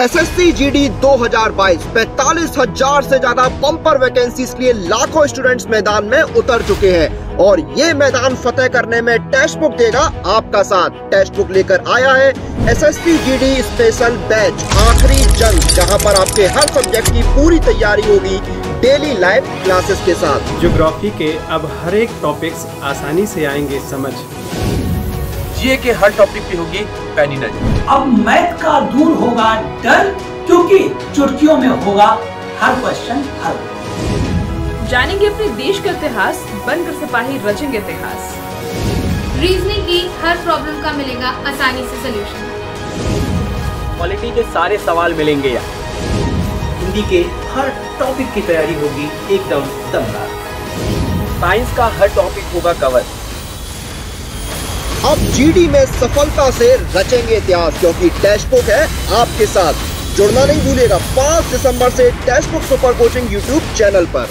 SSC GD 2022 पैतालीस हजार से ज्यादा पंपर वैकेंसी लिए लाखों स्टूडेंट्स मैदान में उतर चुके हैं और ये मैदान फतेह करने में टेक्स्ट बुक देगा आपका साथ टेक्स्ट बुक लेकर आया है एसएससी जीडी स्पेशल बैच आखिरी जंग जहां पर आपके हर सब्जेक्ट की पूरी तैयारी होगी डेली लाइव क्लासेस के साथ जियोग्राफी के अब हर एक टॉपिक आसानी से आएंगे समझ जीए के हर टॉपिक पे होगी पैनी नजर अब मैथ का दूर होगा डर क्योंकि चुटकियों में होगा हर क्वेश्चन हल जानेंगे अपने देश का इतिहास बनकर सिपाही रचेंगे इतिहास रीजनिंग की हर प्रॉब्लम का मिलेगा आसानी से सलूशन क्वालिटी के सारे सवाल मिलेंगे यहाँ हिंदी के हर टॉपिक की तैयारी होगी एकदम दमदार साइंस का हर टॉपिक होगा कवर अब जीडी में सफलता से रचेंगे इतिहास क्योंकि टेस्ट बुक है आपके साथ जुड़ना नहीं भूलेगा पांच दिसंबर से test book super coaching YouTube channel पर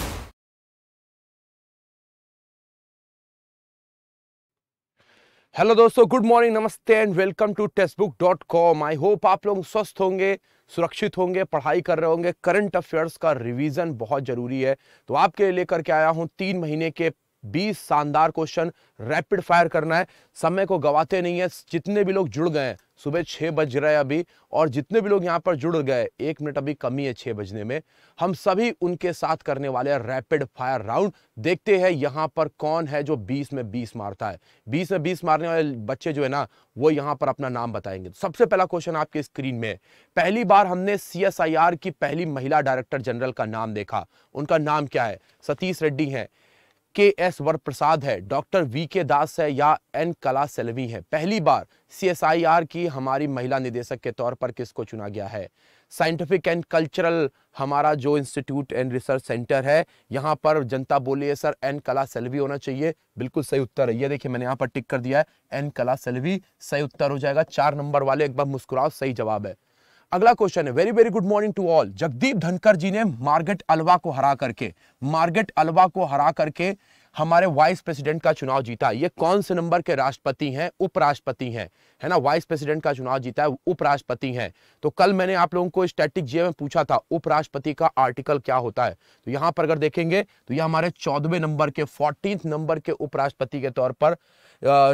हेलो दोस्तों गुड मॉर्निंग नमस्ते and welcome to text book dot com I hope आप लोग स्वस्थ होंगे सुरक्षित होंगे पढ़ाई कर रहे होंगे करंट अफेयर्स का रिवीजन बहुत ज़रूरी है तो आपके लिए लेकर के आया हूँ तीन महीने के बीस शानदार क्वेश्चन रैपिड फायर करना है समय को गवाते नहीं है जितने भी लोग जुड़ गए हैं सुबह छः बज रहे हैं अभी और जितने भी लोग यहाँ पर जुड़ गए एक मिनट अभी कमी है छः बजने में हम सभी उनके साथ करने वाले हैं रैपिड फायर राउंड देखते हैं यहाँ पर कौन है जो 20 में 20 मारता है 20 में 20 मारने वाले बच्चे जो है ना वो यहाँ पर अपना नाम बताएंगे सबसे पहला क्वेश्चन आपके स्क्रीन में पहली बार हमने सी की पहली महिला डायरेक्टर जनरल का नाम देखा उनका नाम क्या है सतीश रेड्डी है के एस वरप्रसाद है डॉक्टर वी के दास है या एन कला सेल्वी है पहली बार सीएसआईआर की हमारी महिला निदेशक के तौर पर किसको चुना गया है साइंटिफिक एंड कल्चरल हमारा जो इंस्टीट्यूट एंड रिसर्च सेंटर है यहाँ पर जनता बोली है सर एन कला सेल्वी होना चाहिए बिल्कुल सही उत्तर है ये देखिए मैंने यहाँ पर टिक कर दिया है एन कला सेल्वी सही उत्तर हो जाएगा चार नंबर वाले एक बार मुस्कुराओ सही जवाब है अगला क्वेश्चन है very very good morning to all Jagdeep Dhankhar ji ने मार्गेट अलवा को हरा करके मार्गेट अलवा को हरा करके हमारे वाइस प्रेसिडेंट का चुनाव जीता ये कौन से नंबर के राष्ट्रपति हैं उपराष्ट्रपति हैं है ना वाइस प्रेसिडेंट का चुनाव जीता है उपराष्ट्रपति हैं तो कल मैंने आप लोगों को स्टैटिक जीए में पूछा था उपराष्ट्रपति का आर्टिकल क्या होता है तो यहाँ पर अगर देखेंगे तो ये हमारे चौदहवें नंबर के फोर्टीन नंबर के उपराष्ट्रपति के तौर पर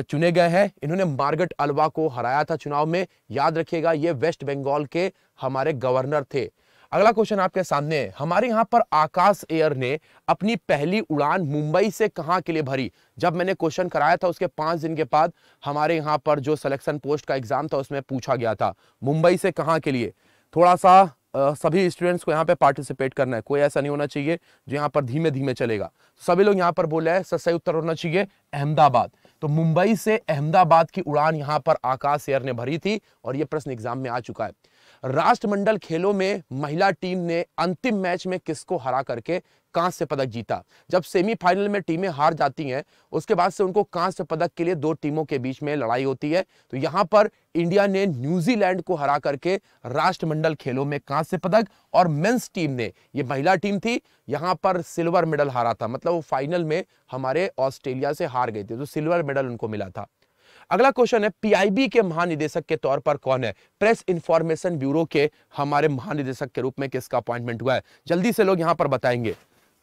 चुने गए हैं इन्होंने मार्गट अलवा को हराया था चुनाव में याद रखिएगा ये वेस्ट बंगाल के हमारे गवर्नर थे अगला क्वेश्चन आपके सामने है हमारे यहाँ पर आकाश एयर ने अपनी पहली उड़ान मुंबई से कहाँ के लिए भरी जब मैंने क्वेश्चन कराया था उसके पांच दिन के बाद हमारे यहाँ पर जो सिलेक्शन पोस्ट का एग्जाम था उसमें पूछा गया था मुंबई से कहाँ के लिए थोड़ा सा सभी स्टूडेंट्स को यहाँ पे पार्टिसिपेट करना है कोई ऐसा नहीं होना चाहिए जो यहाँ पर धीमे धीमे चलेगा सभी लोग यहाँ पर बोले हैं सही उत्तर होना चाहिए अहमदाबाद तो मुंबई से अहमदाबाद की उड़ान यहाँ पर आकाश एयर ने भरी थी और ये प्रश्न एग्जाम में आ चुका है राष्ट्रमंडल खेलों में महिला टीम ने अंतिम मैच में किसको हरा करके कांस्य से पदक जीता जब सेमीफाइनल में टीमें हार जाती हैं उसके बाद से उनको कांस्य पदक के लिए दो टीमों के बीच में लड़ाई होती है तो यहां पर इंडिया ने न्यूजीलैंड को हरा करके राष्ट्रमंडल खेलों में कांस्य पदक और मेंस टीम ने ये महिला टीम थी यहां पर सिल्वर मेडल हारा था मतलब वो फाइनल में हमारे ऑस्ट्रेलिया से हार गई थी तो सिल्वर मेडल उनको मिला था अगला क्वेश्चन है पीआईबी के महानिदेशक के तौर पर कौन है प्रेस इंफॉर्मेशन ब्यूरो के हमारे महानिदेशक के रूप में किसका अपॉइंटमेंट हुआ है जल्दी से लोग यहां पर बताएंगे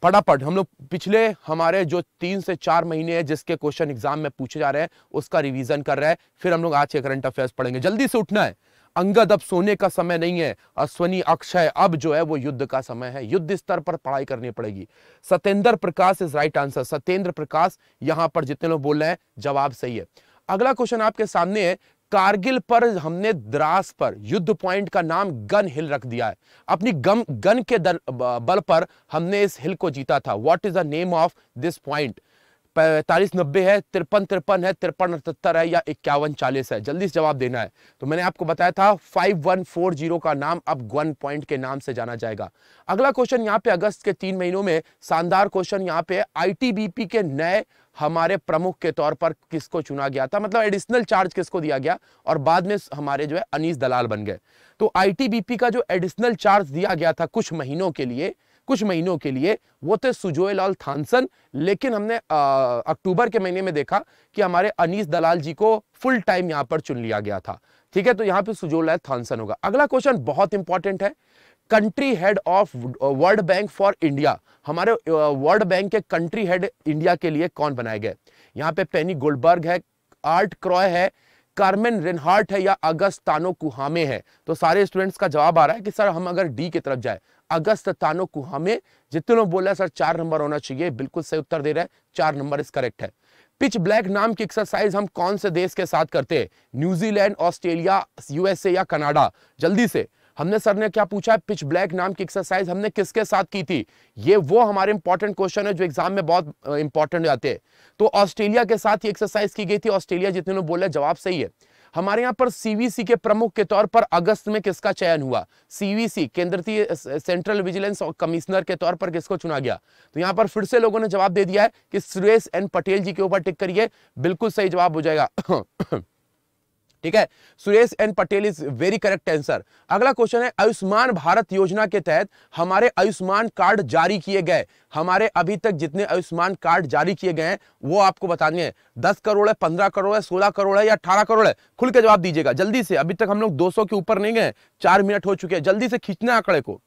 फटाफट हम लोग पिछले हमारे जो तीन से चार महीने हैं जिसके क्वेश्चन एग्जाम में पूछे जा रहे हैं उसका रिवीजन कर रहे हैं फिर हम लोग आज के करंट अफेयर्स पढ़ेंगे जल्दी से उठना है अंगद अब सोने का समय नहीं है अश्वनी अक्षय अब जो है वो युद्ध का समय है युद्ध स्तर पर पढ़ाई करनी पड़ेगी Satyendra Prakash is right answer Satyendra Prakash यहां पर जितने लोग बोल रहे हैं जवाब सही है अगला क्वेश्चन आपके सामने है कारगिल पर हमने द्रास पर युद्ध पॉइंट का नाम गन हिल रख दिया है अपनी गम गन के दर, बल पर हमने इस हिल को जीता था what is the name of this point पैंतालीस नब्बे है तिरपन तिरपन है तिरपन अठहत्तर है या इक्यावन चालीस है जल्दी से जवाब देना है तो मैंने आपको बताया था फाइव वन फोर जीरो का नाम अब गन पॉइंट के नाम से जाना जाएगा अगला क्वेश्चन यहाँ पे अगस्त के तीन महीनों में शानदार क्वेश्चन यहाँ पे आईटीबीपी के नए हमारे प्रमुख के तौर पर किसको चुना गया था मतलब एडिशनल चार्ज किसको दिया गया और बाद में हमारे जो है अनीस दलाल बन गए तो आईटीबीपी का जो एडिशनल चार्ज दिया गया था कुछ महीनों के लिए कुछ महीनों के लिए वो थे सुजोय लाल थानसन लेकिन हमने अक्टूबर के महीने में देखा कि हमारे अनीस दलाल जी को फुल टाइम यहां पर चुन लिया गया था ठीक है तो यहां पर सुजोय लाल थानसन होगा अगला क्वेश्चन बहुत इंपॉर्टेंट है country head of World Bank for India हमारे वर्ल्ड uh, बैंक के कंट्री हेड इंडिया के लिए कौन बनाए गए यहां पे पेनी गोल्डबर्ग है आर्ट क्रॉय है कार्मेन रेनहार्ट है या अगस्त तानो कुहामे है तो सारे स्टूडेंट्स का जवाब आ रहा है कि सर हम अगर डी की तरफ जाए अगस्त तानो कुहामे जितने लोग बोल रहे हैं सर चार नंबर होना चाहिए बिल्कुल सही उत्तर दे रहे हैं चार नंबर इस करेक्ट है पिच ब्लैक नाम की एक्सरसाइज हम कौन से देश के साथ करते हैं न्यूजीलैंड ऑस्ट्रेलिया यूएसए या कनाडा जल्दी से हमने सर ने क्या पूछा है पिच ब्लैक नाम की एक्सरसाइज हमने किसके साथ की थी ये वो हमारे इंपॉर्टेंट क्वेश्चन है जो एग्जाम में बहुत इंपॉर्टेंट आते हैं तो ऑस्ट्रेलिया के साथ ये एक्सरसाइज की गई थी ऑस्ट्रेलिया जितने लोग बोला जवाब सही है हमारे यहाँ पर सीवीसी के प्रमुख के तौर पर अगस्त में किसका चयन हुआ सीवीसी केंद्रीय सेंट्रल विजिलेंस और कमिश्नर के तौर पर किसको चुना गया तो यहाँ पर फिर से लोगों ने जवाब दे दिया है कि सुरेश एन पटेल जी के ऊपर टिक करिए बिल्कुल सही जवाब हो जाएगा हाँ, ठीक है Suresh N Patel is very correct answer अगला क्वेश्चन है आयुष्मान भारत योजना के तहत हमारे आयुष्मान कार्ड जारी किए गए हमारे अभी तक जितने आयुष्मान कार्ड जारी किए गए हैं वो आपको बताने हैं दस करोड़ है पंद्रह करोड़ है सोलह करोड़ है या अठारह करोड़ है खुल के जवाब दीजिएगा जल्दी से अभी तक हम लोग दो के ऊपर नहीं गए चार मिनट हो चुके हैं जल्दी से खींचना आंकड़े को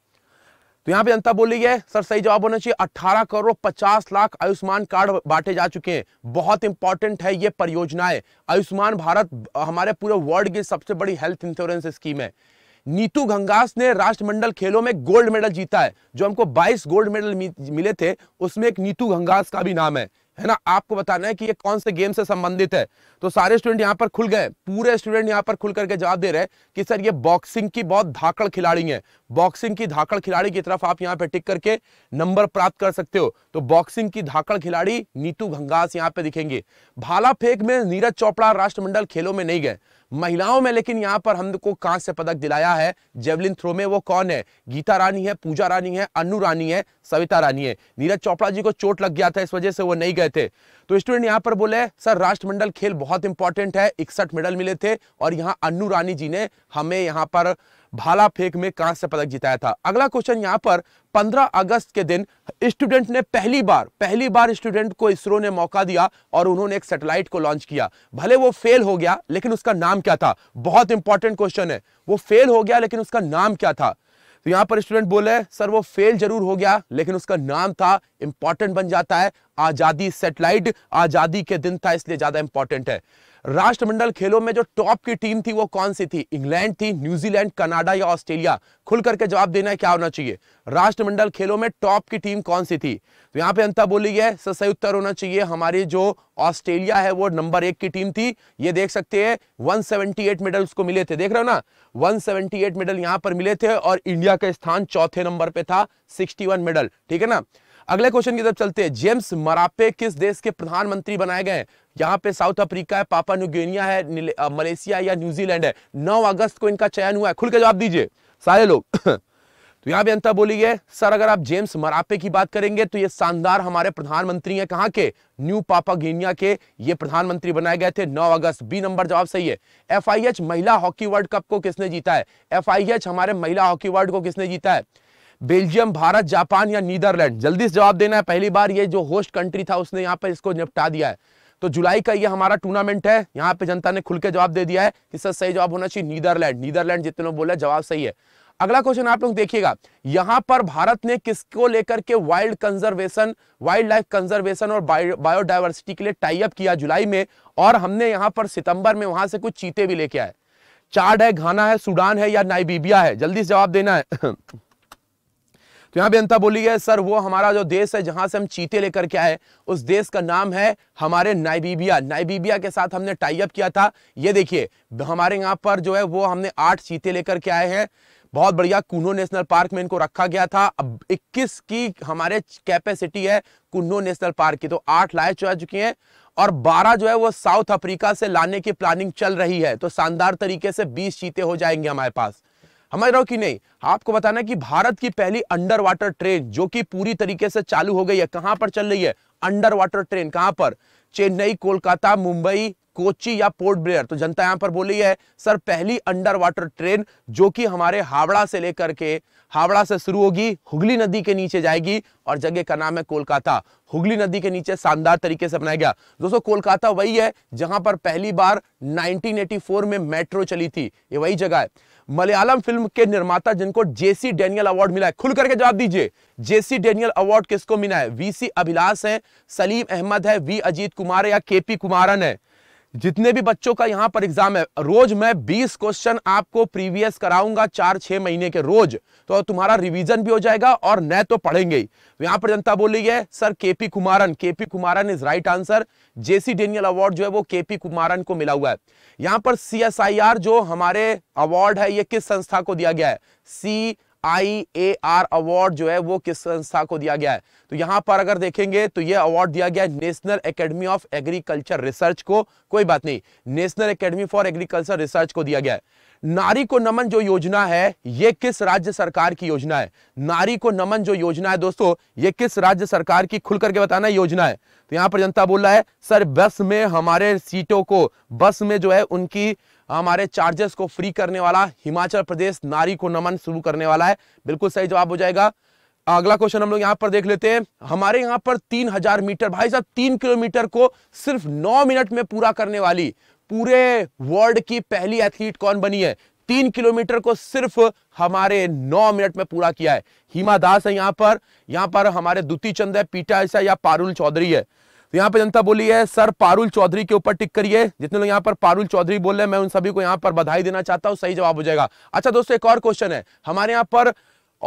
तो यहां पे जनता बोली है सर सही जवाब होना चाहिए 18 करोड़ 50 लाख आयुष्मान कार्ड बांटे जा चुके हैं बहुत इंपॉर्टेंट है ये परियोजनाएं आयुष्मान भारत हमारे पूरे वर्ल्ड की सबसे बड़ी हेल्थ इंश्योरेंस स्कीम है नीतू गंगास ने राष्ट्रमंडल खेलों में गोल्ड मेडल जीता है जो हमको 22 गोल्ड मेडल मिले थे उसमें एक नीतू गंगास का भी नाम है है ना आपको बताना है कि ये कौन से गेम से संबंधित है तो सारे स्टूडेंट यहाँ पर खुल गए पूरे स्टूडेंट यहाँ पर खुल करके जवाब दे रहे हैं कि सर ये बॉक्सिंग की बहुत धाकड़ खिलाड़ी है बॉक्सिंग की धाकड़ खिलाड़ी की तरफ आप यहाँ पे टिक करके नंबर प्राप्त कर सकते हो तो बॉक्सिंग की धाकड़ खिलाड़ी नीतू घंगास यहाँ पे दिखेंगे भाला फेंक में नीरज चोपड़ा राष्ट्रमंडल खेलों में नहीं गए महिलाओं में लेकिन यहां पर हमको कहां से पदक दिलाया है जेवलिन थ्रो में वो कौन है गीता रानी है पूजा रानी है अन्नू रानी है सविता रानी है नीरज चोपड़ा जी को चोट लग गया था इस वजह से वो नहीं गए थे तो स्टूडेंट यहां पर बोले सर राष्ट्रमंडल खेल बहुत इंपॉर्टेंट है इकसठ मेडल मिले थे और यहां अन्नू रानी जी ने हमें यहां पर भाला फेंक में कांस्य पदक जिताया था अगला क्वेश्चन यहां पर 15 अगस्त के दिन स्टूडेंट ने पहली बार पहली बार स्टूडेंट को इसरो ने मौका दिया और उन्होंने एक सैटेलाइट को लॉन्च किया भले वो फेल हो गया लेकिन उसका नाम क्या था बहुत इंपॉर्टेंट क्वेश्चन है वो फेल हो गया लेकिन उसका नाम क्या था तो यहां पर स्टूडेंट बोले सर वो फेल जरूर हो गया लेकिन उसका नाम था इंपॉर्टेंट बन जाता है आजादी सेटेलाइट आजादी के दिन था इसलिए ज्यादा इंपॉर्टेंट है राष्ट्रमंडल खेलों में जो टॉप की टीम थी वो कौन सी थी इंग्लैंड थी न्यूजीलैंड कनाडा या ऑस्ट्रेलिया खुल करके जवाब देना है क्या होना चाहिए राष्ट्रमंडल खेलों में टॉप की टीम कौन सी थी तो यहाँ पे अंता बोली है सही उत्तर होना चाहिए हमारी जो ऑस्ट्रेलिया है वो नंबर एक की टीम थी ये देख सकते हैं 178 मेडल उसको मिले थे देख रहे हो ना 178 मेडल यहाँ पर मिले थे और इंडिया का स्थान चौथे नंबर पे था 61 मेडल ठीक है ना अगले क्वेश्चन की तरफ चलते हैं जेम्स मरापे किस देश के प्रधानमंत्री बनाए गए हैं यहाँ पे साउथ अफ्रीका है पापा न्यूगेनिया है मलेशिया या न्यूजीलैंड है नौ अगस्त को इनका चयन हुआ है खुल के जवाब दीजिए सारे लोग तो यहाँ पे अंतर बोलिए सर अगर आप जेम्स मरापे की बात करेंगे तो ये शानदार हमारे प्रधानमंत्री हैं कहाँ के न्यू पापा गिनिया के ये प्रधानमंत्री बनाए गए थे 9 अगस्त बी नंबर जवाब सही है एफ महिला हॉकी वर्ल्ड कप को किसने जीता है एफ हमारे महिला हॉकी वर्ल्ड को किसने जीता है बेल्जियम भारत जापान या नीदरलैंड जल्दी से जवाब देना है पहली बार ये जो होस्ट कंट्री था उसने यहाँ पर इसको निपटा दिया है तो जुलाई का ये हमारा टूर्नामेंट है यहाँ पे जनता ने खुल के जवाब दे दिया है कि सर सही जवाब होना चाहिए नीदरलैंड नीदरलैंड जितने लोग बोले जवाब सही है अगला क्वेश्चन आप लोग देखिएगा यहां पर भारत ने किसको लेकर के wild conservation wild life conservation और बायोडाइवर्सिटी के लिए टाइप किया जुलाई में और हमने यहां पर सितंबर में वहां से कुछ चीते भी लेके आए चार्ड है घाना है सूडान है या नाइबीबिया है जल्दी से जवाब देना है तो भी बेनता बोली है सर वो हमारा जो देश है जहां से हम चीते लेकर के आए उस देश का नाम है हमारे नाइबीबिया नाइबीबिया के साथ हमने टाइप किया था ये देखिए हमारे यहाँ पर जो है वो हमने आठ चीते लेकर के आए हैं बहुत बढ़िया कुन्हो नेशनल पार्क में इनको रखा गया था अब 21 की हमारे कैपेसिटी है कुन्हो नेशनल पार्क की तो आठ लाए चुका चुकी हैं और 12 जो है वो साउथ अफ्रीका से लाने की प्लानिंग चल रही है तो शानदार तरीके से 20 चीते हो जाएंगे हमारे पास समझ रहा हो कि नहीं आपको बताना कि भारत की पहली अंडर वाटर ट्रेन जो कि पूरी तरीके से चालू हो गई है कहां पर चल रही है अंडर वाटर ट्रेन कहां पर चेन्नई कोलकाता मुंबई कोची या पोर्ट ब्लेयर तो जनता यहां पर बोली है सर पहली अंडर वाटर ट्रेन जो कि हमारे हावड़ा से लेकर के हावड़ा से शुरू होगी हुगली नदी के नीचे जाएगी और जगह का नाम है कोलकाता हुगली नदी के नीचे शानदार तरीके से बनाया गया दोस्तों कोलकाता वही है जहां पर पहली बार 1984 में मेट्रो चली थी ये वही जगह है मलयालम फिल्म के निर्माता जिनको जेसी डेनियल अवार्ड मिला है खुल करके जवाब दीजिए जेसी डेनियल अवार्ड किसको मिला है वीसी अभिलाष है सलीम अहमद है वी अजीत कुमार या केपी कुमारन है जितने भी बच्चों का यहां पर एग्जाम है रोज मैं 20 क्वेश्चन आपको प्रीवियस कराऊंगा चार छह महीने के रोज तो तुम्हारा रिवीजन भी हो जाएगा और न तो पढ़ेंगे ही तो पर जनता बोल रही है sir KP Kumaran KP Kumaran is right answer JC Daniel award जो है वो केपी कुमारन को मिला हुआ है यहां पर सी जो हमारे अवार्ड है ये किस संस्था को दिया गया है सी आई ए आर अवार्ड जो है वो किस संस्था को दिया गया है तो यहां पर अगर देखेंगे तो ये अवार्ड दिया गया है National Academy of Agriculture Research को कोई बात नहीं National Academy for Agriculture Research को दिया गया है नारी को नमन जो योजना है ये किस राज्य सरकार की योजना है नारी को नमन जो योजना है दोस्तों ये किस राज्य सरकार की खुल करके बताना योजना है तो यहां पर जनता बोल रहा है सर बस में हमारे सीटों को बस में जो है उनकी हमारे चार्जेस को फ्री करने वाला हिमाचल प्रदेश नारी को नमन शुरू करने वाला है बिल्कुल सही जवाब हो जाएगा अगला क्वेश्चन हम लोग यहाँ पर देख लेते हैं हमारे यहाँ पर तीन हजार मीटर भाई साहब तीन किलोमीटर को सिर्फ नौ मिनट में पूरा करने वाली पूरे वर्ल्ड की पहली एथलीट कौन बनी है तीन किलोमीटर को सिर्फ हमारे नौ मिनट में पूरा किया है हिमा दास है यहाँ पर यहाँ पर हमारे दुती चंद है पीटा ऐसा या पारुल चौधरी है तो यहाँ पे जनता बोली है सर पारुल चौधरी के ऊपर टिक करिए जितने लोग यहाँ पर पारुल चौधरी बोल रहे हैं मैं उन सभी को यहाँ पर बधाई देना चाहता हूँ सही जवाब हो जाएगा अच्छा दोस्तों एक और क्वेश्चन है हमारे यहाँ पर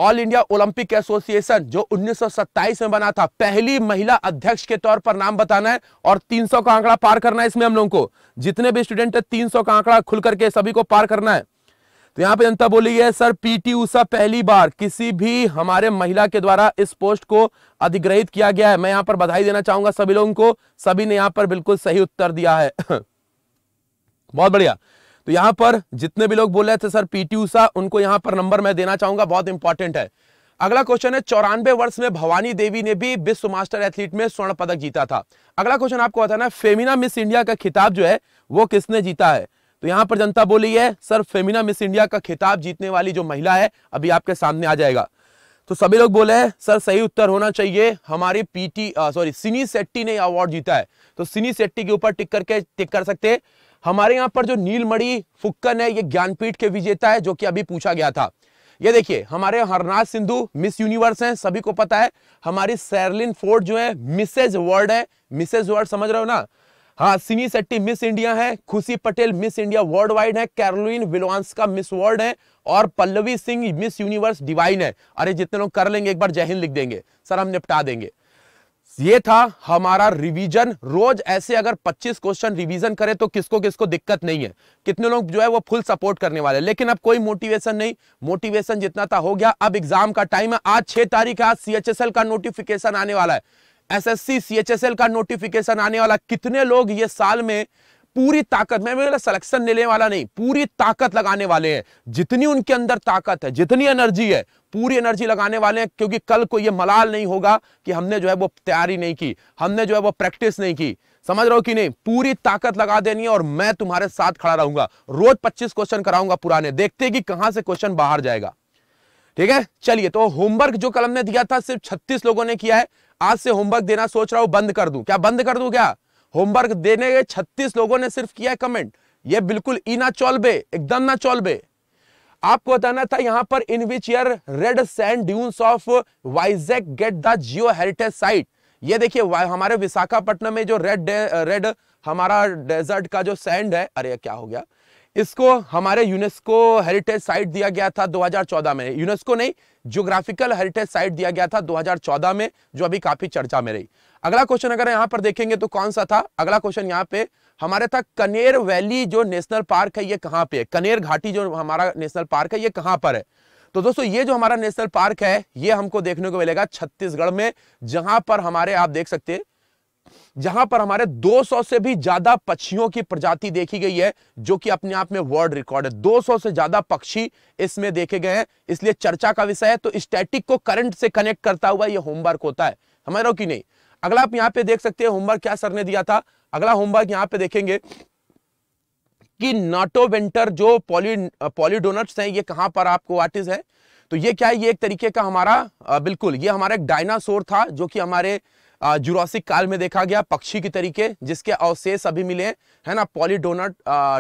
ऑल इंडिया ओलंपिक एसोसिएशन जो 1927 में बना था पहली महिला अध्यक्ष के तौर पर नाम बताना है और 300 का आंकड़ा पार करना है इसमें हम लोगों को जितने भी स्टूडेंट है 300 का आंकड़ा खुल करके सभी को पार करना है तो यहां पे जनता बोली है सर पीटी उषा पहली बार किसी भी हमारे महिला के द्वारा इस पोस्ट को अधिग्रहित किया गया है मैं यहां पर बधाई देना चाहूंगा सभी लोगों को सभी ने यहां पर बिल्कुल सही उत्तर दिया है बहुत बढ़िया तो यहां पर जितने भी लोग बोल रहे थे सर पीटी उषा उनको यहां पर नंबर मैं देना चाहूंगा बहुत इंपॉर्टेंट है अगला क्वेश्चन है चौरानवे वर्ष में भवानी देवी ने भी विश्व मास्टर एथलीट में स्वर्ण पदक जीता था अगला क्वेश्चन आपको बताना फेमिना मिस इंडिया का खिताब जो है वो किसने जीता है तो यहां पर जनता बोली है सर फेमिना मिस इंडिया का खिताब जीतने वाली जो महिला है अभी आपके सामने आ जाएगा तो सभी लोग बोले हैं सर सही उत्तर होना चाहिए हमारे पीटी सॉरी सिनी सेट्टी ने अवार्ड जीता है तो सिनी सेट्टी के ऊपर टिक करके टिक कर सकते हमारे यहाँ पर जो नीलमणि फुक्कन है ये ज्ञानपीठ के विजेता है जो कि अभी पूछा गया था ये देखिए हमारे हरनाथ सिंधु मिस यूनिवर्स हैं सभी को पता है हमारी सैरलिन फोर्ड जो है मिसेज वर्ल्ड है मिसेज वर्ल्ड समझ रहे हो ना हाँ सिनी सेट्टी मिस इंडिया है Khushi Patel Miss India worldwide वाइड है कैरोलिन विलवांस का मिस वर्ल्ड है और Pallavi Singh Miss Universe Divine है अरे जितने लोग कर लेंगे एक बार जय हिंद लिख देंगे सर हम निपटा देंगे ये था हमारा रिवीजन रोज ऐसे अगर 25 क्वेश्चन रिवीजन करें तो किसको किसको दिक्कत नहीं है कितने लोग जो है वो फुल सपोर्ट करने वाले लेकिन अब कोई मोटिवेशन नहीं मोटिवेशन जितना था हो गया अब एग्जाम का टाइम है आज छह तारीख है आज सीएचएसएल का नोटिफिकेशन आने वाला है एसएससी सीएचएसएल का नोटिफिकेशन आने वाला कितने लोग ये साल में पूरी ताकत मैं मेरा सिलेक्शन लेने वाला नहीं पूरी ताकत लगाने वाले हैं जितनी उनके अंदर ताकत है जितनी एनर्जी है पूरी एनर्जी लगाने वाले हैं क्योंकि कल को ये मलाल नहीं होगा कि हमने जो है वो तैयारी नहीं की हमने जो है वो प्रैक्टिस नहीं की समझ रहे हो कि नहीं पूरी ताकत लगा देनी है और मैं तुम्हारे साथ खड़ा रहूंगा रोज पच्चीस क्वेश्चन कराऊंगा पुराने देखते कि कहां से क्वेश्चन बाहर जाएगा ठीक है चलिए तो होमवर्क जो कल हमने दिया था सिर्फ छत्तीस लोगों ने किया है आज से होमवर्क देना सोच रहा हूं बंद कर दूं क्या बंद कर दूं क्या होमवर्क देने के 36 लोगों ने सिर्फ किया कमेंट ये बिल्कुल इना चौलबे एकदम ना चौलबे आपको बताना था यहां पर in which year red sand dunes of Vizag get the geo heritage site ये देखिए हमारे विशाखापट्टनम में जो रेड रेड हमारा डेजर्ट का जो सैंड है अरे क्या हो गया इसको हमारे यूनेस्को हेरिटेज साइट दिया गया था 2014 में यूनेस्को नहीं ज्योग्राफिकल हेरिटेज साइट दिया गया था 2014 में जो अभी काफी चर्चा में रही अगला क्वेश्चन अगर यहां पर देखेंगे तो कौन सा था अगला क्वेश्चन यहां पे हमारे था कनेर वैली जो नेशनल पार्क है ये कहां पे कनेर घाटी जो हमारा नेशनल पार्क है ये कहां पर है तो दोस्तों ये जो हमारा नेशनल पार्क है ये हमको देखने को मिलेगा छत्तीसगढ़ में जहां पर हमारे आप देख सकते हैं जहां पर हमारे 200 से भी ज्यादा पक्षियों की प्रजाति देखी गई है जो कि अपने आप में वर्ल्ड रिकॉर्ड है 200 से ज्यादा पक्षी इसमें देखे गए हैं इसलिए चर्चा का विषय है तो स्टैटिक को करंट से कनेक्ट करता हुआ यह होमवर्क होता है समझ रहे हो कि नहीं अगला आप यहां पर देख सकते हैं होमवर्क क्या सर ने दिया था अगला होमवर्क यहां पर देखेंगे कि नाटोवेंटर जो पॉली पॉलीडोनट्स हैं ये कहां पर आपको वाटिस है तो ये क्या है ये एक तरीके का हमारा बिल्कुल ये हमारा एक डायनासोर था जो कि हमारे जुरासिक काल में देखा गया पक्षी के तरीके जिसके अवशेष अभी मिले है ना पॉलीडोनट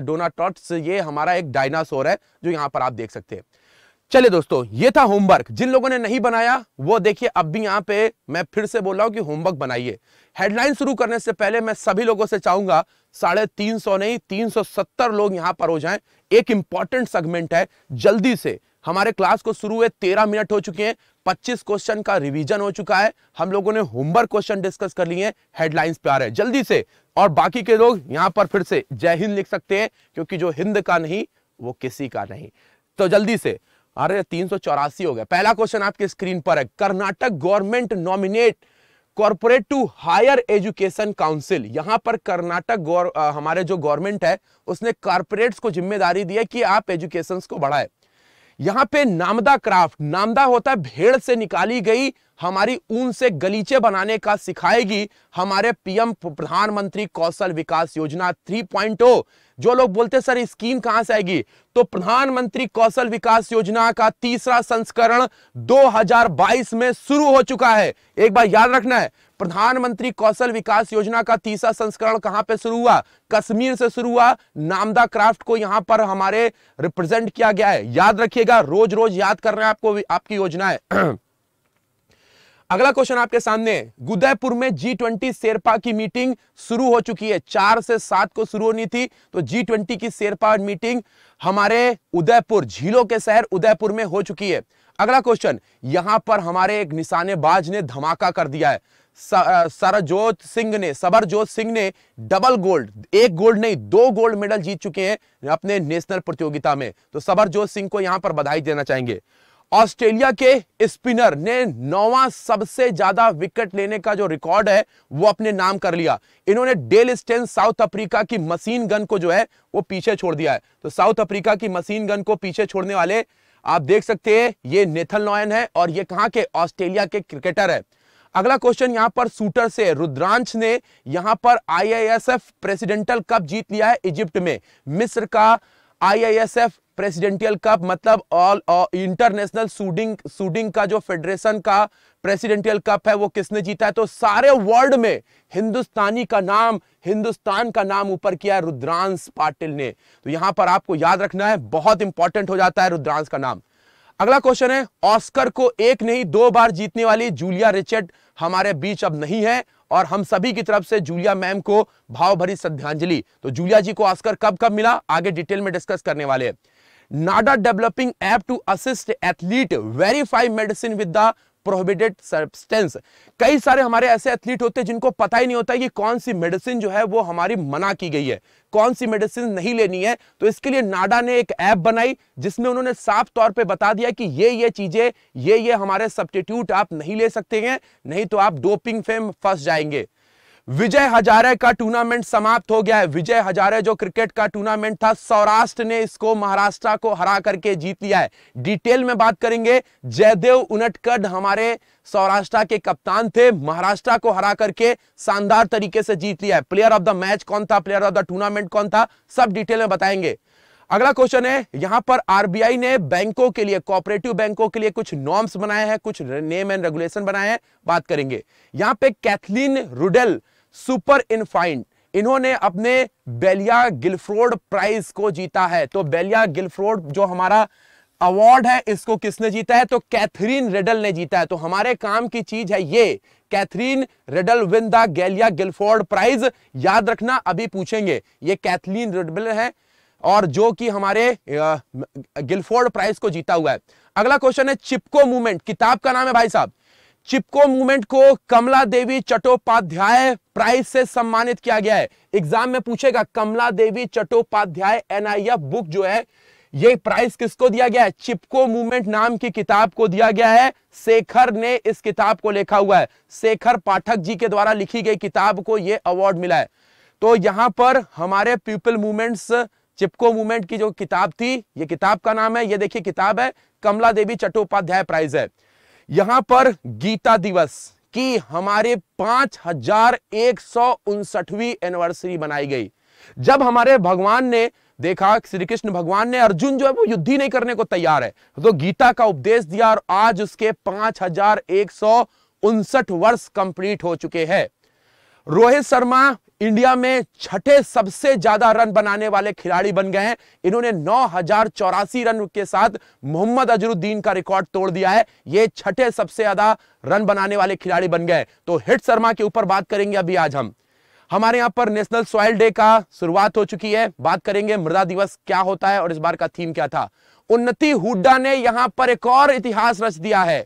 डोनाटॉट्स ये हमारा एक डायनासोर है जो यहाँ पर आप देख सकते हैं चलिए दोस्तों ये था होमवर्क जिन लोगों ने नहीं बनाया वो देखिए अब भी यहाँ पे मैं फिर से बोल रहा हूँ कि होमवर्क बनाइए हेडलाइन शुरू करने से पहले मैं सभी लोगों से चाहूंगा साढ़े तीन सौ नहीं तीन सौ सत्तर लोग यहाँ पर हो जाएं एक इंपॉर्टेंट सेगमेंट है जल्दी से हमारे क्लास को शुरू हुए तेरह मिनट हो चुके हैं पच्चीस क्वेश्चन का रिवीजन हो चुका है हम लोगों ने होमवर्क क्वेश्चन डिस्कस कर लिए हेडलाइंस पे आ रहे हैं जल्दी से और बाकी के लोग यहां पर फिर से जय हिंद लिख सकते हैं क्योंकि जो हिंद का नहीं वो किसी का नहीं तो जल्दी से अरे तीन हो गया पहला क्वेश्चन आपके स्क्रीन पर है Karnataka government nominate corporate to higher education council यहां पर कर्नाटक हमारे जो गवर्नमेंट है उसने कॉर्पोरेट्स को जिम्मेदारी दी है कि आप एजुकेशन को बढ़ाए यहाँ पे नामदा क्राफ्ट नामदा होता है भेड़ से निकाली गई हमारी ऊन से गलीचे बनाने का सिखाएगी हमारे पीएम प्रधानमंत्री कौशल विकास योजना 3.0 जो लोग बोलते सर स्कीम कहां से आएगी तो प्रधानमंत्री कौशल विकास योजना का तीसरा संस्करण 2022 में शुरू हो चुका है एक बार याद रखना है प्रधानमंत्री कौशल विकास योजना का तीसरा संस्करण कहां पे शुरू हुआ कश्मीर से शुरू हुआ नामदा क्राफ्ट को यहां पर हमारे रिप्रेजेंट किया गया है याद रखिएगा रोज रोज याद कर रहे हैं आपको आपकी योजना है अगला क्वेश्चन आपके सामने गुदयपुर में जी ट्वेंटी शेरपा की मीटिंग शुरू हो चुकी है चार से सात को शुरू होनी थी तो जी ट्वेंटी की शेरपा मीटिंग हमारे उदयपुर झीलों के शहर उदयपुर में हो चुकी है अगला क्वेश्चन यहां पर हमारे एक निशानेबाज ने धमाका कर दिया है सरजोत सिंह ने सबरजोत सिंह ने डबल गोल्ड एक गोल्ड नहीं दो गोल्ड मेडल जीत चुके हैं अपने नेशनल प्रतियोगिता में तो सबरजोत सिंह को यहां पर बधाई देना चाहेंगे ऑस्ट्रेलिया के स्पिनर ने नौवा सबसे ज्यादा विकेट लेने का जो रिकॉर्ड है वो अपने नाम कर लिया इन्होंने डेल स्टेन साउथ अफ्रीका की मशीन गन को जो है वो पीछे छोड़ दिया है तो साउथ अफ्रीका की मशीन गन को पीछे छोड़ने वाले आप देख सकते हैं ये नेथल नॉयन है और ये कहां के ऑस्ट्रेलिया के क्रिकेटर है अगला क्वेश्चन यहां पर सूटर से रुद्रांश ने यहां पर आईआईएसएफ प्रेसिडेंटल कप जीत लिया है इजिप्ट में मिस्र का आईआईएसएफ प्रेसिडेंटियल कप मतलब ऑल इंटरनेशनल शूटिंग शूटिंग का जो फेडरेशन का प्रेसिडेंटियल कप है वो किसने जीता है तो सारे वर्ल्ड में हिंदुस्तानी का नाम हिंदुस्तान का नाम ऊपर किया है रुद्रांश पाटिल ने तो यहां पर आपको याद रखना है बहुत इंपॉर्टेंट हो जाता है रुद्रांश का नाम अगला क्वेश्चन है ऑस्कर को एक नहीं दो बार जीतने वाली जूलिया रिचर्ड हमारे बीच अब नहीं है और हम सभी की तरफ से जूलिया मैम को भाव भरी श्रद्धांजलि तो जूलिया जी को ऑस्कर कब कब मिला आगे डिटेल में डिस्कस करने वाले NADA developing app to assist athlete verify medicine with the prohibited substance कई सारे हमारे ऐसे एथलीट होते हैं जिनको पता ही नहीं होता कि कौन सी मेडिसिन जो है वो हमारी मना की गई है कौन सी मेडिसिन नहीं लेनी है तो इसके लिए नाडा ने एक ऐप बनाई जिसमें उन्होंने साफ तौर पे बता दिया कि ये ये चीजें ये ये हमारे सब्सटीट्यूट आप नहीं ले सकते हैं नहीं तो आप डोपिंग फेम फंस जाएंगे विजय हजारे का टूर्नामेंट समाप्त हो गया है विजय हजारे जो क्रिकेट का टूर्नामेंट था सौराष्ट्र ने इसको महाराष्ट्र को हरा करके जीत लिया है डिटेल में बात करेंगे जयदेव उनटकड हमारे सौराष्ट्र के कप्तान थे महाराष्ट्र को हरा करके शानदार तरीके से जीत लिया है प्लेयर ऑफ द मैच कौन था प्लेयर ऑफ द टूर्नामेंट कौन था सब डिटेल में बताएंगे अगला क्वेश्चन है यहां पर आरबीआई ने बैंकों के लिए कॉपरेटिव बैंकों के लिए कुछ नॉर्म्स बनाए हैं कुछ नेम एंड रेगुलेशन बनाए हैं बात करेंगे यहां पे कैथलीन रुडेल सुपर इनफाइंड इन्होंने अपने बेलिया गिलफ्रोड प्राइज को जीता है तो बेलिया गिलफ्रोड जो हमारा अवार्ड है इसको किसने जीता है तो कैथरीन रेडल ने जीता है तो हमारे काम की चीज है ये कैथरीन रेडल विन द गैलिया गिलफोर्ड प्राइज याद रखना अभी पूछेंगे ये कैथरीन रेडल है और जो कि हमारे गिलफोर्ड प्राइज को जीता हुआ है अगला क्वेश्चन है चिपको मूवमेंट किताब का नाम है भाई साहब चिपको मूवमेंट को कमला देवी चट्टोपाध्याय प्राइज से सम्मानित किया गया है एग्जाम में पूछेगा कमला देवी चट्टोपाध्याय एनआईएफ बुक जो है ये प्राइज किसको दिया गया है चिपको मूवमेंट नाम की किताब को दिया गया है शेखर ने इस किताब को लिखा हुआ है शेखर पाठक जी के द्वारा लिखी गई किताब को यह अवार्ड मिला है तो यहां पर हमारे पीपल मूवमेंट्स चिपको मूवमेंट की जो किताब थी ये किताब का नाम है ये देखिए किताब है कमला देवी चट्टोपाध्याय प्राइज है यहां पर गीता दिवस की हमारे पांच हजार एक सौ उनसठवीं एनिवर्सरी बनाई गई जब हमारे भगवान ने देखा श्री कृष्ण भगवान ने अर्जुन जो है वो युद्ध ही नहीं करने को तैयार है तो गीता का उपदेश दिया और आज उसके पांच हजार एक सौ उनसठ वर्ष कंप्लीट हो चुके हैं रोहित शर्मा इंडिया में छठे सबसे ज्यादा रन बनाने वाले खिलाड़ी बन गए हैं इन्होंने नौ हजार चौरासी रन के साथ मोहम्मद अजरुद्दीन का रिकॉर्ड तोड़ दिया है ये छठे सबसे ज्यादा रन बनाने वाले खिलाड़ी बन गए तो हिट शर्मा के ऊपर बात करेंगे अभी आज हम हमारे यहाँ पर नेशनल सॉइल डे का शुरुआत हो चुकी है बात करेंगे मृदा दिवस क्या होता है और इस बार का थीम क्या था उन्नति हुड्डा ने यहां पर एक और इतिहास रच दिया है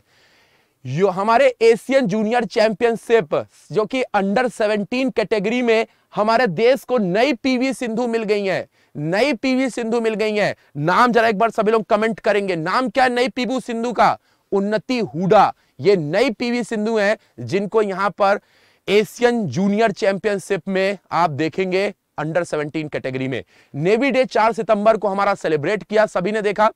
यो हमारे एशियन जूनियर चैंपियनशिप जो कि अंडर 17 कैटेगरी में हमारे देश को नई पीवी सिंधु मिल गई है नई पीवी सिंधु मिल गई है नाम जरा एक बार सभी लोग कमेंट करेंगे नाम क्या है नई पीवी सिंधु का उन्नति हुडा ये नई पीवी सिंधु है जिनको यहां पर एशियन जूनियर चैंपियनशिप में आप देखेंगे अंडर 17 कैटेगरी में नेवी डे 4 सितंबर को हमारा सेलिब्रेट किया सभी ने देखा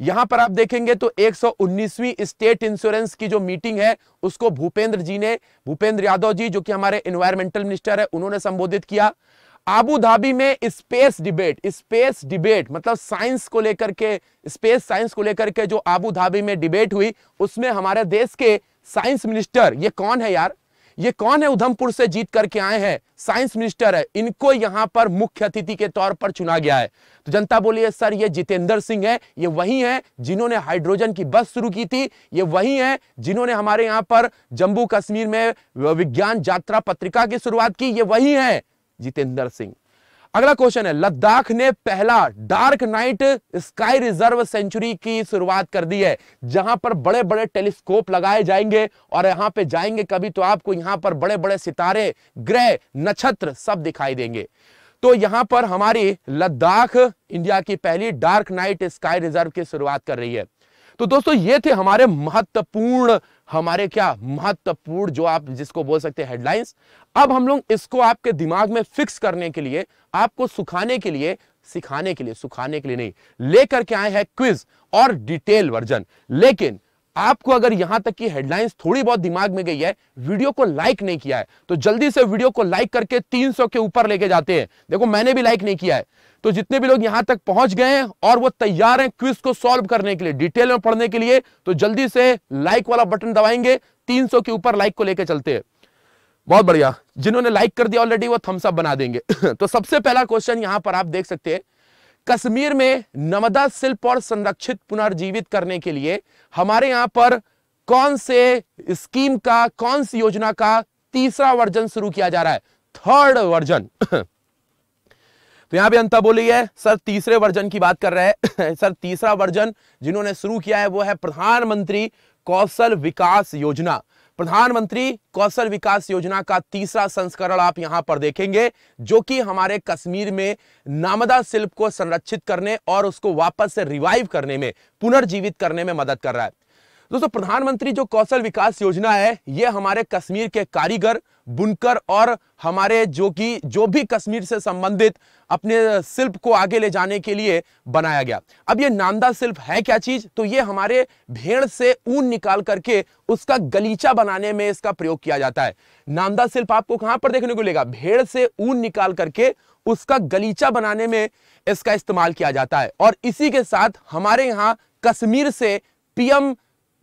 यहां पर आप देखेंगे तो 119वीं स्टेट इंश्योरेंस की जो मीटिंग है उसको भूपेंद्र जी ने भूपेंद्र यादव जी जो कि हमारे इन्वायरमेंटल मिनिस्टर है उन्होंने संबोधित किया आबू धाबी में स्पेस डिबेट स्पेस डिबेट मतलब साइंस को लेकर के स्पेस साइंस को लेकर के जो आबू धाबी में डिबेट हुई उसमें हमारे देश के साइंस मिनिस्टर ये कौन है यार ये कौन है उधमपुर से जीत करके आए हैं साइंस मिनिस्टर है इनको यहां पर मुख्य अतिथि के तौर पर चुना गया है तो जनता बोली है सर ये जितेंद्र सिंह है ये वही है जिन्होंने हाइड्रोजन की बस शुरू की थी ये वही है जिन्होंने हमारे यहां पर जम्मू कश्मीर में विज्ञान यात्रा पत्रिका की शुरुआत की ये वही है जितेंद्र सिंह अगला क्वेश्चन है लद्दाख ने पहला dark night sky reserve century की शुरुआत कर दी है जहां पर बड़े बड़े टेलीस्कोप लगाए जाएंगे और यहां पे जाएंगे कभी तो आपको यहां पर बड़े बड़े सितारे ग्रह नक्षत्र सब दिखाई देंगे तो यहां पर हमारी लद्दाख इंडिया की पहली डार्क नाइट स्काई रिजर्व की शुरुआत कर रही है तो दोस्तों ये थे हमारे महत्वपूर्ण हमारे क्या महत्वपूर्ण जो आप जिसको बोल सकते हैं हेडलाइंस अब हम लोग इसको आपके दिमाग में फिक्स करने के लिए आपको सुखाने के लिए सिखाने के लिए सुखाने के लिए नहीं लेकर के आए हैं क्विज और डिटेल वर्जन लेकिन आपको अगर यहां तक की हेडलाइंस थोड़ी बहुत दिमाग में गई है वीडियो को लाइक नहीं किया है तो जल्दी से वीडियो को लाइक करके 300 के ऊपर लेके जाते हैं देखो मैंने भी लाइक नहीं किया है तो जितने भी लोग यहां तक पहुंच गए हैं और वो तैयार हैं क्विज को सॉल्व करने के लिए डिटेल में पढ़ने के लिए तो जल्दी से लाइक वाला बटन दबाएंगे तीन के ऊपर लाइक को लेकर चलते हैं बहुत बढ़िया जिन्होंने लाइक कर दिया ऑलरेडी वो थम्सअप बना देंगे तो सबसे पहला क्वेश्चन यहां पर आप देख सकते हैं कश्मीर में नमदा शिल्प और संरक्षित पुनर्जीवित करने के लिए हमारे यहां पर कौन से स्कीम का कौन सी योजना का तीसरा वर्जन शुरू किया जा रहा है थर्ड वर्जन तो यहां भी अंता बोली है सर तीसरे वर्जन की बात कर रहे हैं सर तीसरा वर्जन जिन्होंने शुरू किया है वो है प्रधानमंत्री कौशल विकास योजना प्रधानमंत्री कौशल विकास योजना का तीसरा संस्करण आप यहां पर देखेंगे जो कि हमारे कश्मीर में नामदा शिल्प को संरक्षित करने और उसको वापस से रिवाइव करने में पुनर्जीवित करने में मदद कर रहा है दोस्तों प्रधानमंत्री जो कौशल विकास योजना है ये हमारे कश्मीर के कारीगर बुनकर और हमारे जो कि जो भी कश्मीर से संबंधित अपने शिल्प को आगे ले जाने के लिए बनाया गया अब ये नामदा शिल्प है क्या चीज तो ये हमारे भेड़ से ऊन निकाल करके उसका गलीचा बनाने में इसका प्रयोग किया जाता है नामदा शिल्प आपको कहां पर देखने को मिलेगा भेड़ से ऊन निकाल करके उसका गलीचा बनाने में इसका इस्तेमाल किया जाता है और इसी के साथ हमारे यहाँ कश्मीर से पीएम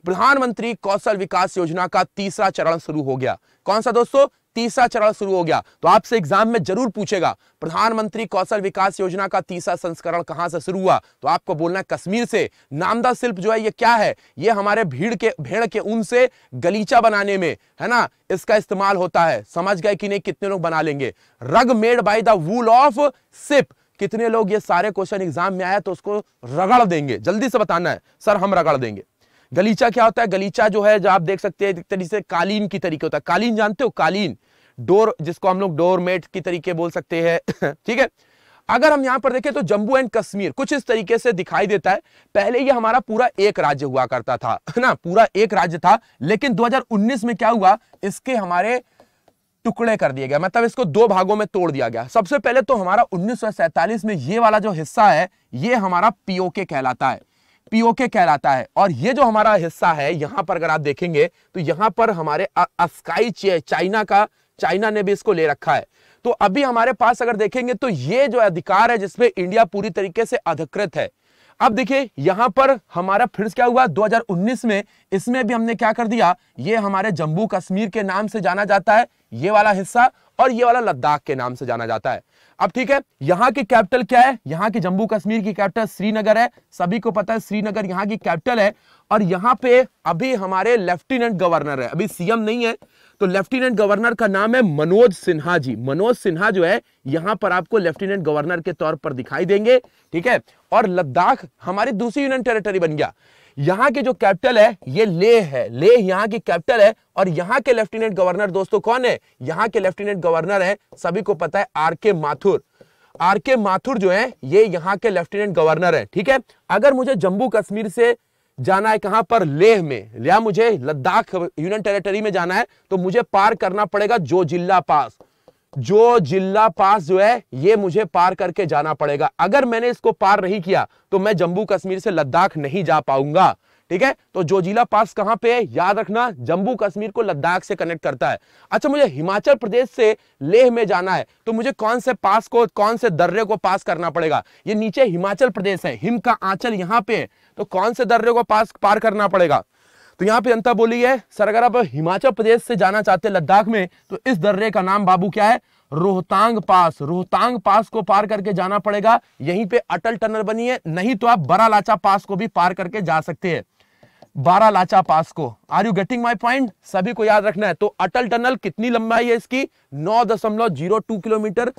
प्रधानमंत्री कौशल विकास योजना का तीसरा चरण शुरू हो गया कौन सा दोस्तों तीसरा चरण शुरू हो गया तो आपसे एग्जाम में जरूर पूछेगा प्रधानमंत्री कौशल विकास योजना का तीसरा संस्करण कहां से शुरू हुआ तो आपको बोलना है कश्मीर से नामदा शिल्प जो है ये क्या है ये हमारे भीड़ के भेड़ के ऊन से गलीचा बनाने में है ना इसका इस्तेमाल होता है समझ गए कि नहीं कितने लोग बना लेंगे rug made by the wool of sheep कितने लोग ये सारे क्वेश्चन एग्जाम में आया तो उसको रगड़ देंगे जल्दी से बताना है सर हम रगड़ देंगे गलीचा क्या होता है गलीचा जो है जो आप देख सकते हैं तरीके कालीन की तरीके होता है कालीन जानते हो कालीन डोर जिसको हम लोग डोर मेट की तरीके बोल सकते हैं ठीक है अगर हम यहां पर देखें तो जम्मू एंड कश्मीर कुछ इस तरीके से दिखाई देता है पहले ये हमारा पूरा एक राज्य हुआ करता था ना पूरा एक राज्य था लेकिन 2019 में क्या हुआ इसके हमारे टुकड़े कर दिए गए मतलब इसको दो भागों में तोड़ दिया गया सबसे पहले तो हमारा उन्नीस में ये वाला जो हिस्सा है ये हमारा पीओके कहलाता है पीओके कहलाता है और ये जो हमारा हिस्सा है यहां पर अगर आप देखेंगे तो यहाँ पर हमारे अस्काई चाइना का चाइना ने भी इसको ले रखा है तो अभी हमारे पास अगर देखेंगे तो ये जो अधिकार है जिसमें इंडिया पूरी तरीके से अधिकृत है अब देखिए यहां पर हमारा फिर क्या हुआ 2019 में इसमें भी हमने क्या कर दिया ये हमारे जम्मू कश्मीर के नाम से जाना जाता है ये वाला हिस्सा और ये वाला लद्दाख के नाम से जाना जाता है अब ठीक है यहां की कैपिटल क्या है यहां की जम्मू कश्मीर की कैपिटल श्रीनगर है सभी को पता है श्रीनगर यहां की कैपिटल है और यहां पे अभी हमारे लेफ्टिनेंट गवर्नर है अभी सीएम नहीं है तो लेफ्टिनेंट गवर्नर का नाम है मनोज सिन्हा जी मनोज सिन्हा जो है यहां पर आपको लेफ्टिनेंट गवर्नर के तौर पर दिखाई देंगे ठीक है और लद्दाख हमारी दूसरी यूनियन टेरिटरी बन गया यहाँ के जो कैपिटल है ये लेह है लेह यहाँ की कैपिटल है और यहाँ के लेफ्टिनेंट गवर्नर दोस्तों कौन है यहाँ के लेफ्टिनेंट गवर्नर है सभी को पता है आर के माथुर आर के माथुर जो है ये यहाँ के लेफ्टिनेंट गवर्नर है ठीक है अगर मुझे जम्मू कश्मीर से जाना है कहां पर लेह में या मुझे लद्दाख यूनियन टेरिटरी में जाना है तो मुझे पार करना पड़ेगा जो जिला पास जो जिला पास जो है ये मुझे पार करके जाना पड़ेगा अगर मैंने इसको पार नहीं किया तो मैं जम्मू कश्मीर से लद्दाख नहीं जा पाऊंगा ठीक है तो जो जिला पास कहां पे है याद रखना जम्मू कश्मीर को लद्दाख से कनेक्ट करता है अच्छा मुझे हिमाचल प्रदेश से लेह में जाना है तो मुझे कौन से पास को कौन से दर्रे को पास करना पड़ेगा ये नीचे हिमाचल प्रदेश है हिम का आंचल यहां पे है तो कौन से दर्रे को पास पार करना पड़ेगा तो यहाँ पे अंता बोली है सर अगर आप हिमाचल प्रदेश से जाना चाहते हैं लद्दाख में तो इस दर्रे का नाम बाबू क्या है रोहतांग पास रोहतांग पास को पार करके जाना पड़ेगा यहीं पे अटल टनल बनी है नहीं तो आप बड़ा लाचा पास को भी पार करके जा सकते हैं बारह लाचा पास को are you getting my point सभी को याद रखना है तो अटल टनल कितनी लंबाई है इसकी नौ दशमलव जीरो टू किलोमीटर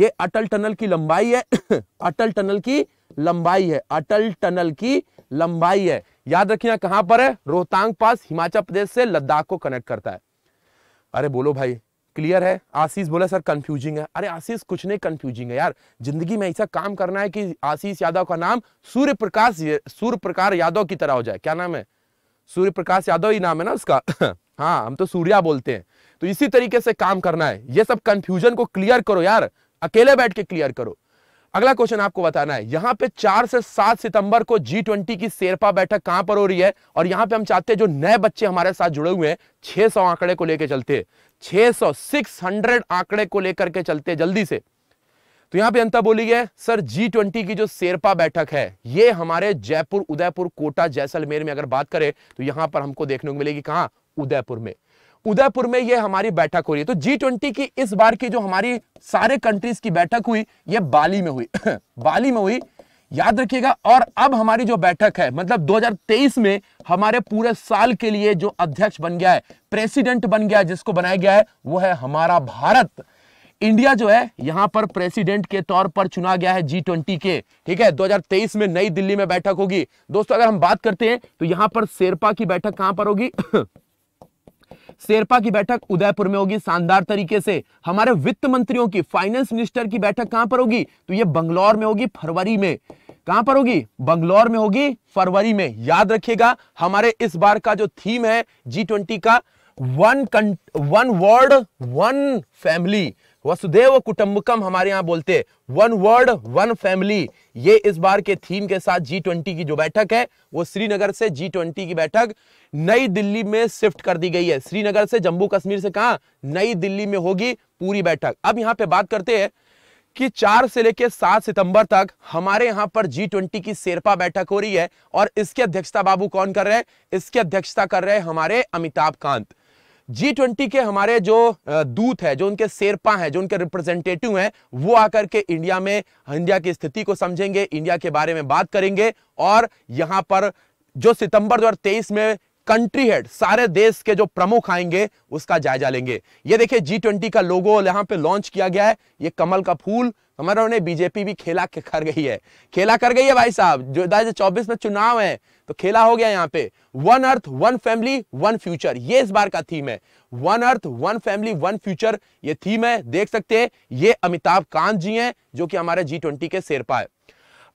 ये अटल टनल की लंबाई है अटल टनल की लंबाई है अटल टनल की लंबाई है याद रखिए कहां पर है रोहतांग पास हिमाचल प्रदेश से लद्दाख को कनेक्ट करता है अरे बोलो भाई क्लियर है आशीष बोला सर कंफ्यूजिंग है अरे आशीष कुछ नहीं कंफ्यूजिंग है यार जिंदगी में ऐसा काम करना है कि आशीष यादव का नाम सूर्य प्रकाश सूर्य प्रकार यादव की तरह हो जाए क्या नाम है सूर्य प्रकाश यादव ही नाम है ना उसका हाँ हम तो सूर्या बोलते हैं तो इसी तरीके से काम करना है ये सब कंफ्यूजन को क्लियर करो यार अकेले बैठ के क्लियर करो अगला क्वेश्चन आपको बताना है यहां पे 4 से 7 सितंबर को जी ट्वेंटी की शेरपा बैठक कहां पर हो रही है और यहां पे हम चाहते हैं जो नए बच्चे हमारे साथ जुड़े हुए हैं 600 आंकड़े को लेकर चलते हैं 600 600 आंकड़े को लेकर के चलते जल्दी से तो यहां पे अंता बोली है सर जी ट्वेंटी की जो शेरपा बैठक है ये हमारे जयपुर उदयपुर कोटा जैसलमेर में अगर बात करें तो यहां पर हमको देखने को मिलेगी कहां उदयपुर में उदयपुर में ये हमारी बैठक हो रही है तो जी ट्वेंटी की इस बार की जो हमारी सारे कंट्रीज की बैठक हुई ये बाली में हुई बाली में हुई याद रखिएगा और अब हमारी जो बैठक है मतलब 2023 में हमारे पूरे साल के लिए जो अध्यक्ष बन गया है प्रेसिडेंट बन गया है जिसको बनाया गया है वो है हमारा भारत इंडिया जो है यहां पर प्रेसिडेंट के तौर पर चुना गया है जी ट्वेंटी के ठीक है 2023 में नई दिल्ली में बैठक होगी दोस्तों अगर हम बात करते हैं तो यहां पर शेरपा की बैठक कहां पर होगी शेरपा की बैठक उदयपुर में होगी शानदार तरीके से हमारे वित्त मंत्रियों की फाइनेंस मिनिस्टर की बैठक कहां पर होगी तो ये बंगलौर में होगी फरवरी में कहां पर होगी बंगलौर में होगी फरवरी में याद रखिएगा हमारे इस बार का जो थीम है जी ट्वेंटी का one one world one family वसुदेव कुटुंबकम हमारे यहां बोलते वन वर्ल्ड वन फैमिली ये इस बार के थीम के साथ जी ट्वेंटी की जो बैठक है वो श्रीनगर से जी ट्वेंटी की बैठक नई दिल्ली में शिफ्ट कर दी गई है श्रीनगर से जम्मू कश्मीर से कहा नई दिल्ली में होगी पूरी बैठक अब यहां पे बात करते हैं कि चार से लेकर सात सितंबर तक हमारे यहां पर जी ट्वेंटी की शेरपा बैठक हो रही है और इसकी अध्यक्षता बाबू कौन कर रहे हैं इसकी अध्यक्षता कर रहे हैं हमारे अमिताभ कांत जी ट्वेंटी के हमारे जो दूत है जो उनके शेरपा हैं जो उनके रिप्रेजेंटेटिव हैं वो आकर के इंडिया में इंडिया की स्थिति को समझेंगे इंडिया के बारे में बात करेंगे और यहां पर जो सितंबर 2023 में कंट्री हेड सारे देश के जो प्रमुख आएंगे उसका जायजा लेंगे ये देखिए जी ट्वेंटी का लोगो यहां पे लॉन्च किया गया है ये कमल का फूल हमारा उन्हें बीजेपी भी खेला कर गई है खेला कर गई है भाई साहब जो दो चौबीस में चुनाव है तो खेला हो गया यहाँ पे one earth one family one future ये इस बार का थीम है one earth one family one future ये थीम है देख सकते हैं ये अमिताभ कांत जी हैं जो कि हमारे जी ट्वेंटी के शेरपा है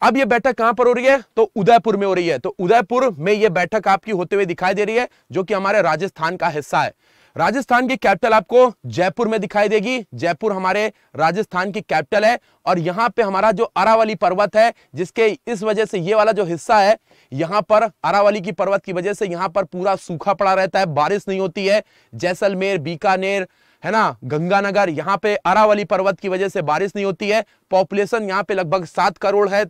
अब ये बैठक कहां पर हो रही है तो उदयपुर में हो रही है तो उदयपुर में ये बैठक आपकी होते हुए दिखाई दे रही है जो कि हमारे राजस्थान का हिस्सा है राजस्थान की कैपिटल आपको जयपुर में दिखाई देगी जयपुर हमारे राजस्थान की कैपिटल है और यहां पे हमारा जो अरावली पर्वत है जिसके इस वजह से ये वाला जो हिस्सा है यहां पर अरावली की पर्वत की वजह से यहां पर पूरा सूखा पड़ा रहता है बारिश नहीं होती है जैसलमेर बीकानेर है ना गंगानगर यहाँ पे अरावली पर्वत की वजह से बारिश नहीं होती है पॉपुलेशन यहाँ पे लगभग सात करोड़ है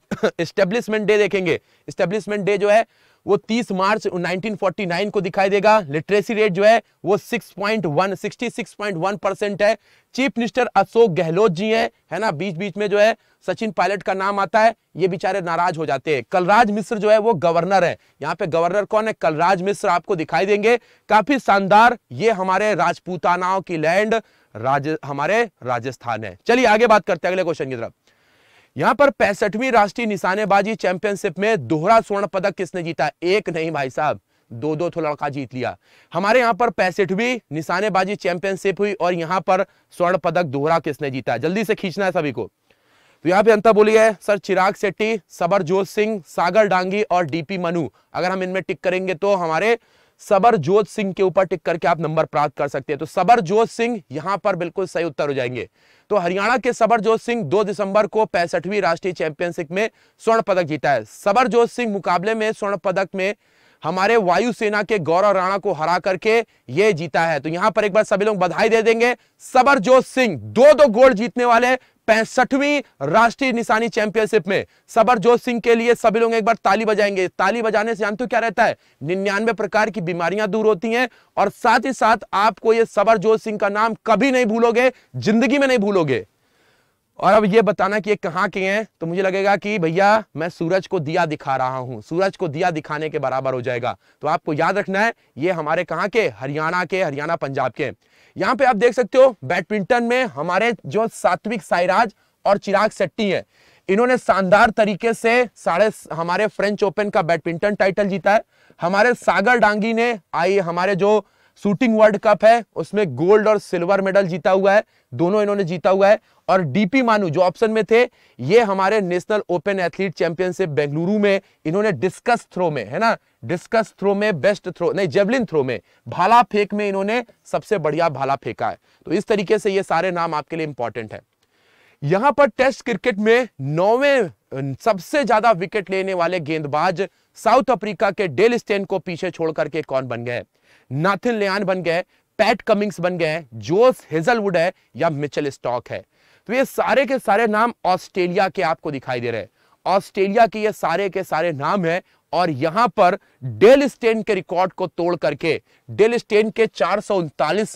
स्टेब्लिशमेंट डे देखेंगे स्टेब्लिशमेंट डे जो है वो 30 मार्च 1949 को दिखाई देगा लिटरेसी रेट जो है वो 6.1 66.1 परसेंट है चीफ मिनिस्टर अशोक गहलोत जी हैं है ना बीच बीच में जो है सचिन पायलट का नाम आता है ये बेचारे नाराज हो जाते हैं कलराज मिश्र जो है वो गवर्नर है यहाँ पे गवर्नर कौन है कलराज मिश्र आपको दिखाई देंगे काफी शानदार ये हमारे राजपूतानाओं की लैंड राज हमारे राजस्थान है चलिए आगे बात करते हैं अगले क्वेश्चन की तरफ यहां पर पैंसठवीं राष्ट्रीय निशानेबाजी चैंपियनशिप में दोहरा स्वर्ण पदक किसने जीता एक नहीं भाई साहब दो दो थो लड़का जीत लिया हमारे यहाँ पर पैंसठवीं निशानेबाजी चैंपियनशिप हुई और यहां पर स्वर्ण पदक दोहरा किसने जीता जल्दी से खींचना है सभी को तो यहां पर अंतर बोली है सर चिराग शेट्टी सबरजोत सिंह सागर डांगी और डीपी मनु अगर हम इनमें टिक करेंगे तो हमारे सबरजोत सिंह के ऊपर टिक करके आप नंबर प्राप्त कर सकते हैं तो सबरजोत सिंह यहां पर बिल्कुल सही उत्तर हो जाएंगे तो हरियाणा के सबरजोत सिंह 2 दिसंबर को पैंसठवीं राष्ट्रीय चैंपियनशिप में स्वर्ण पदक जीता है सबरजोत सिंह मुकाबले में स्वर्ण पदक में हमारे वायुसेना के गौरव राणा को हरा करके ये जीता है तो यहां पर एक बार सभी लोग बधाई दे देंगे सबरजोत सिंह दो दो गोल्ड जीतने वाले पैंसठवीं राष्ट्रीय निशानी चैंपियनशिप में सबरजोत सिंह के लिए सभी लोग एक बार ताली बजाएंगे ताली बजाने से जानते हो क्या रहता है निन्यानवे प्रकार की बीमारियां दूर होती हैं और साथ ही साथ आपको ये सबरजोत सिंह का नाम कभी नहीं भूलोगे जिंदगी में नहीं भूलोगे और अब ये बताना कि ये कहाँ के हैं तो मुझे लगेगा कि भैया मैं सूरज को दिया दिखा रहा हूँ सूरज को दिया दिखाने के बराबर हो जाएगा तो आपको याद रखना है ये हमारे कहाँ के हरियाणा के हरियाणा पंजाब के यहाँ पे आप देख सकते हो बैडमिंटन में हमारे जो सात्विक साइराज और चिराग शेट्टी है इन्होंने शानदार तरीके से साढ़े हमारे फ्रेंच ओपन का बैडमिंटन टाइटल जीता है हमारे सागर डांगी ने आई हमारे जो शूटिंग वर्ल्ड कप है उसमें गोल्ड और सिल्वर मेडल जीता हुआ है दोनों इन्होंने जीता हुआ है और डीपी मानू जो ऑप्शन में थे ये हमारे national open athlete championship Bengaluru में इन्होंने डिस्कस थ्रो में है ना डिस्कस थ्रो में बेस्ट थ्रो नहीं जेवलिन थ्रो में भाला फेंक में इन्होंने सबसे बढ़िया भाला फेंका है तो इस तरीके से ये सारे नाम आपके लिए इंपॉर्टेंट है यहां पर टेस्ट क्रिकेट में नौवे सबसे ज्यादा विकेट लेने वाले गेंदबाज साउथ अफ्रीका के डेल स्टेन को पीछे छोड़ करके कौन बन गए नाथिन लेन बन गए पैट कमिंग्स बन गए जोस हेजलवुड है या मिचल स्टॉक है तो ये सारे के सारे नाम ऑस्ट्रेलिया के आपको दिखाई दे रहे हैं ऑस्ट्रेलिया के ये सारे के सारे नाम है और यहां पर डेल स्टेन के रिकॉर्ड को तोड़ करके डेल स्टेन के चार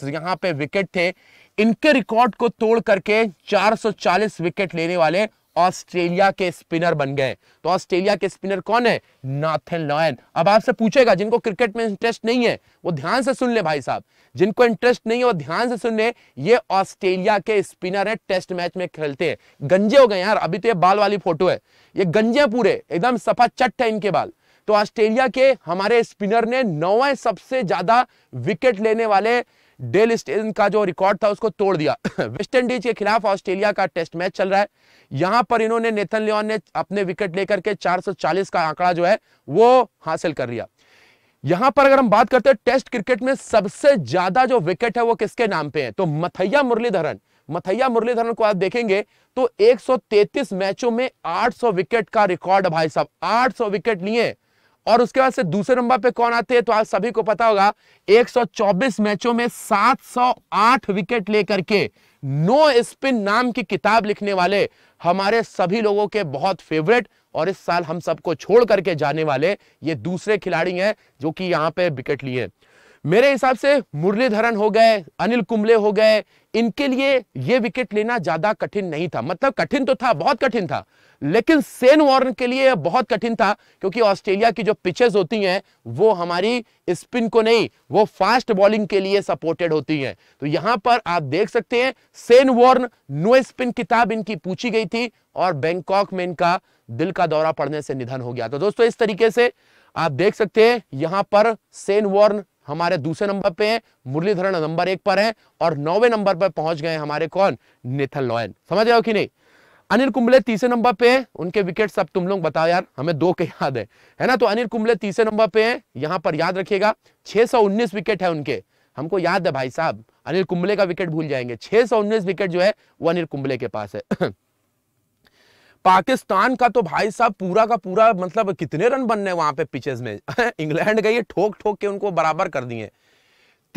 यहां पे विकेट थे इनके रिकॉर्ड को तोड़ करके 440 विकेट लेने वाले ऑस्ट्रेलिया के स्पिनर बन गए तो ऑस्ट्रेलिया के स्पिनर कौन है नाथन लॉयन अब आपसे पूछेगा जिनको क्रिकेट में इंटरेस्ट नहीं है वो ध्यान से सुन ले भाई साहब जिनको इंटरेस्ट नहीं है वो ध्यान से सुन ले ये ऑस्ट्रेलिया के स्पिनर है टेस्ट मैच में खेलते हैं गंजे हो गए यार अभी तो ये बाल वाली फोटो है ये गंजे पूरे एकदम सफा चट है इनके बाल तो ऑस्ट्रेलिया के हमारे स्पिनर ने नौवें सबसे ज्यादा विकेट लेने वाले डेल स्टेन का जो रिकॉर्ड था उसको तोड़ दिया वेस्ट इंडीज के खिलाफ ऑस्ट्रेलिया का टेस्ट मैच चल रहा है यहां पर इन्होंने नेथन लियोन ने अपने विकेट लेकर के 440 का आंकड़ा जो है वो हासिल कर लिया यहां पर अगर हम बात करते हैं टेस्ट क्रिकेट में सबसे ज्यादा जो विकेट है वो किसके नाम पे है तो मथैया मुरलीधरन मथैया मुरलीधरन को आप देखेंगे तो 133 मैचों में 800 विकेट का रिकॉर्ड भाई साहब 800 विकेट लिए और उसके बाद से दूसरे नंबर पे कौन आते हैं तो आप सभी को पता होगा 124 मैचों में 708 विकेट लेकर के नो स्पिन नाम की किताब लिखने वाले हमारे सभी लोगों के बहुत फेवरेट और इस साल हम सबको छोड़ करके जाने वाले ये दूसरे खिलाड़ी हैं जो कि यहाँ पे विकेट लिए मेरे हिसाब से मुरलीधरन हो गए अनिल कुंबले हो गए इनके लिए ये विकेट लेना ज्यादा कठिन नहीं था मतलब कठिन तो था बहुत कठिन था लेकिन सेन वॉर्न के लिए बहुत कठिन था क्योंकि ऑस्ट्रेलिया की जो पिचेस होती हैं वो हमारी स्पिन को नहीं वो फास्ट बॉलिंग के लिए सपोर्टेड होती हैं तो यहां पर आप देख सकते हैं सेन वॉर्न नो स्पिन किताब इनकी पूछी गई थी और बैंकॉक में इनका दिल का दौरा पड़ने से निधन हो गया तो दोस्तों इस तरीके से आप देख सकते हैं यहां पर सेन वॉर्न हमारे दूसरे नंबर पे हैं मुरलीधरन नंबर एक पर हैं और नौवे नंबर पर पहुंच गए हमारे कौन नेथन लॉयन समझ रहे हो कि नहीं अनिल कुंबले तीसरे नंबर पे है उनके विकेट सब तुम लोग बताओ यार हमें दो के याद है है ना तो अनिल कुंबले तीसरे नंबर पे है यहाँ पर याद रखिएगा 619 विकेट है उनके हमको याद है भाई साहब अनिल कुंबले का विकेट भूल जाएंगे 619 विकेट जो है वो अनिल कुंबले के पास है पाकिस्तान का तो भाई साहब पूरा का पूरा मतलब कितने रन बनने वहां पे पिचेस में इंग्लैंड गई ठोक ठोक के उनको बराबर कर दिए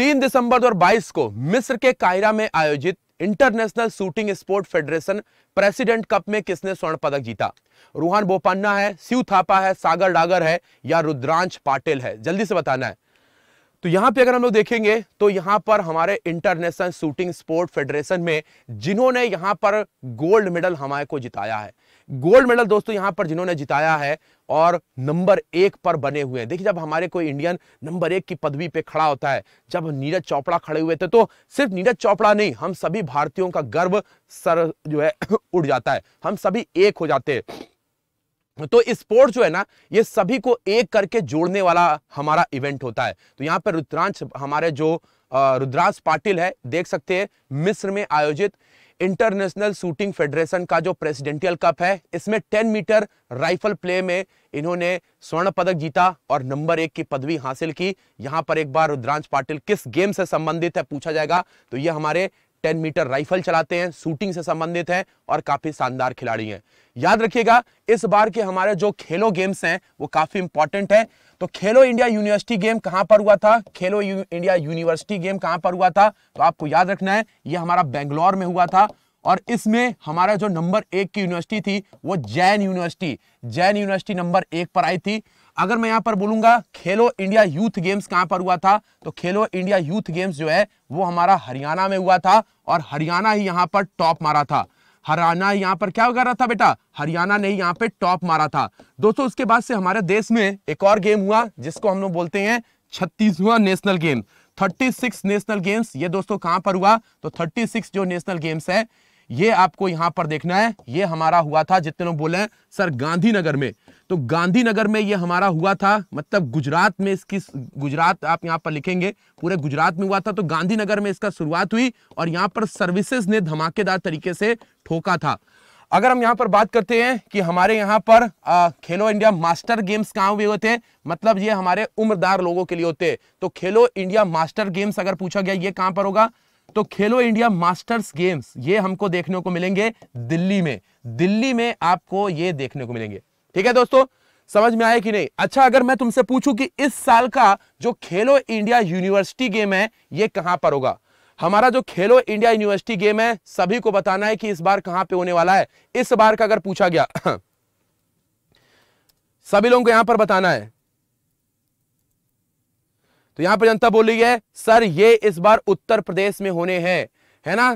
तीन दिसंबर 2022 को मिस्र के कायरा में आयोजित international shooting sport federation president cup में किसने स्वर्ण पदक जीता रूहान बोपन्ना है शिव थापा है सागर डागर है या रुद्रांश पाटिल है जल्दी से बताना है तो यहां पे अगर हम लोग देखेंगे तो यहां पर हमारे इंटरनेशनल शूटिंग स्पोर्ट फेडरेशन में जिन्होंने यहां पर गोल्ड मेडल हमारे को जिताया है गोल्ड मेडल दोस्तों यहां पर जिन्होंने जिताया है और नंबर एक पर बने हुए हैं देखिए जब हमारे कोई इंडियन नंबर एक की पदवी पे खड़ा होता है जब नीरज चोपड़ा खड़े हुए थे तो सिर्फ नीरज चोपड़ा नहीं हम सभी भारतीयों का गर्व सर जो है उड़ जाता है हम सभी एक हो जाते हैं तो स्पोर्ट जो है ना ये सभी को एक करके जोड़ने वाला हमारा इवेंट होता है तो यहाँ पर रुद्रांश हमारे जो रुद्रांश पाटिल है देख सकते हैं मिस्र में आयोजित इंटरनेशनल शूटिंग फेडरेशन का जो प्रेसिडेंटियल कप है इसमें टेन मीटर राइफल प्ले में इन्होंने स्वर्ण पदक जीता और नंबर एक की पदवी हासिल की यहां पर एक बार रुद्रांश पाटिल किस गेम से संबंधित है पूछा जाएगा तो ये हमारे 10 मीटर राइफल चलाते हैं शूटिंग से संबंधित हैं और काफी शानदार खिलाड़ी हैं याद रखिएगा इस बार के हमारे जो खेलो गेम्स हैं वो काफी इंपॉर्टेंट है तो खेलो इंडिया यूनिवर्सिटी गेम कहां पर हुआ था खेलो यू, इंडिया यूनिवर्सिटी गेम कहां पर हुआ था तो आपको याद रखना है ये हमारा बेंगलोर में हुआ था और इसमें हमारा जो नंबर एक की यूनिवर्सिटी थी वो Jain university Jain university number एक पर आई थी अगर मैं यहाँ पर बोलूंगा खेलो इंडिया यूथ गेम्स कहाँ पर हुआ था तो खेलो इंडिया यूथ गेम्स जो है वो हमारा हरियाणा में हुआ था और हरियाणा ही यहां पर टॉप मारा था हरियाणा यहाँ पर क्या कर रहा था बेटा हरियाणा ने यहाँ पे टॉप मारा था दोस्तों उसके बाद से हमारे देश में एक और गेम हुआ जिसको हम लोग बोलते हैं छत्तीसवां नेशनल गेम 36 नेशनल गेम्स ये दोस्तों कहां पर हुआ तो 36 जो नेशनल गेम्स है ये आपको यहां पर देखना है ये हमारा हुआ था जितने लोग बोले हैं सर गांधीनगर में तो गांधीनगर में ये हमारा हुआ था मतलब गुजरात में इसकी गुजरात आप यहाँ पर लिखेंगे पूरे गुजरात में हुआ था तो गांधीनगर में इसका शुरुआत हुई और यहाँ पर सर्विसेज ने धमाकेदार तरीके से ठोका था अगर हम यहाँ पर बात करते हैं कि हमारे यहाँ पर आ, खेलो इंडिया मास्टर गेम्स कहाँ हुए होते हैं मतलब ये हमारे उम्रदार लोगों के लिए होते हैं तो खेलो इंडिया मास्टर गेम्स अगर पूछा गया ये कहाँ पर होगा तो खेलो इंडिया मास्टर्स गेम्स ये हमको देखने को मिलेंगे दिल्ली में दिल्ली में आपको ये देखने को मिलेंगे ठीक है दोस्तों समझ में आया कि नहीं अच्छा अगर मैं तुमसे पूछूं कि इस साल का जो खेलो इंडिया यूनिवर्सिटी गेम है ये कहां पर होगा हमारा जो खेलो इंडिया यूनिवर्सिटी गेम है सभी को बताना है कि इस बार कहां पे होने वाला है इस बार का अगर पूछा गया सभी लोगों को यहां पर बताना है तो यहां पर जनता बोल रही है सर ये इस बार उत्तर प्रदेश में होने हैं है ना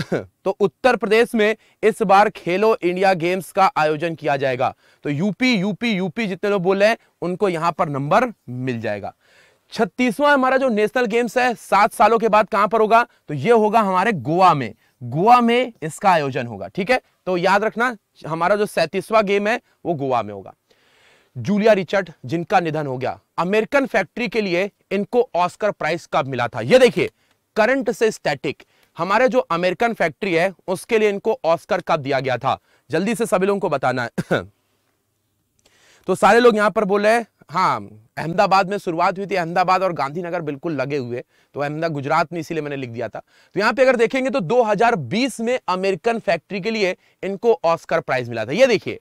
तो उत्तर प्रदेश में इस बार खेलो इंडिया गेम्स का आयोजन किया जाएगा तो यूपी यूपी यूपी जितने लोग रहे हैं उनको यहां पर नंबर मिल जाएगा छत्तीसवां हमारा जो नेशनल गेम्स है सात सालों के बाद कहां पर होगा तो यह होगा हमारे गोवा में गोवा में इसका आयोजन होगा ठीक है तो याद रखना हमारा जो सैतीसवा गेम है वो गोवा में होगा जूलिया रिचर्ड जिनका निधन हो गया अमेरिकन फैक्ट्री के लिए इनको ऑस्कर प्राइज कब मिला था ये देखिए करंट से स्टैटिक हमारे जो अमेरिकन फैक्ट्री है उसके लिए इनको ऑस्कर कब दिया गया था जल्दी से सभी लोगों को बताना है तो सारे लोग यहां पर बोल रहे हैं हाँ अहमदाबाद में शुरुआत हुई थी अहमदाबाद और गांधीनगर बिल्कुल लगे हुए तो अहमदाबाद गुजरात में इसीलिए मैंने लिख दिया था तो यहां पे अगर देखेंगे तो 2020 में अमेरिकन फैक्ट्री के लिए इनको ऑस्कर प्राइज मिला था ये देखिए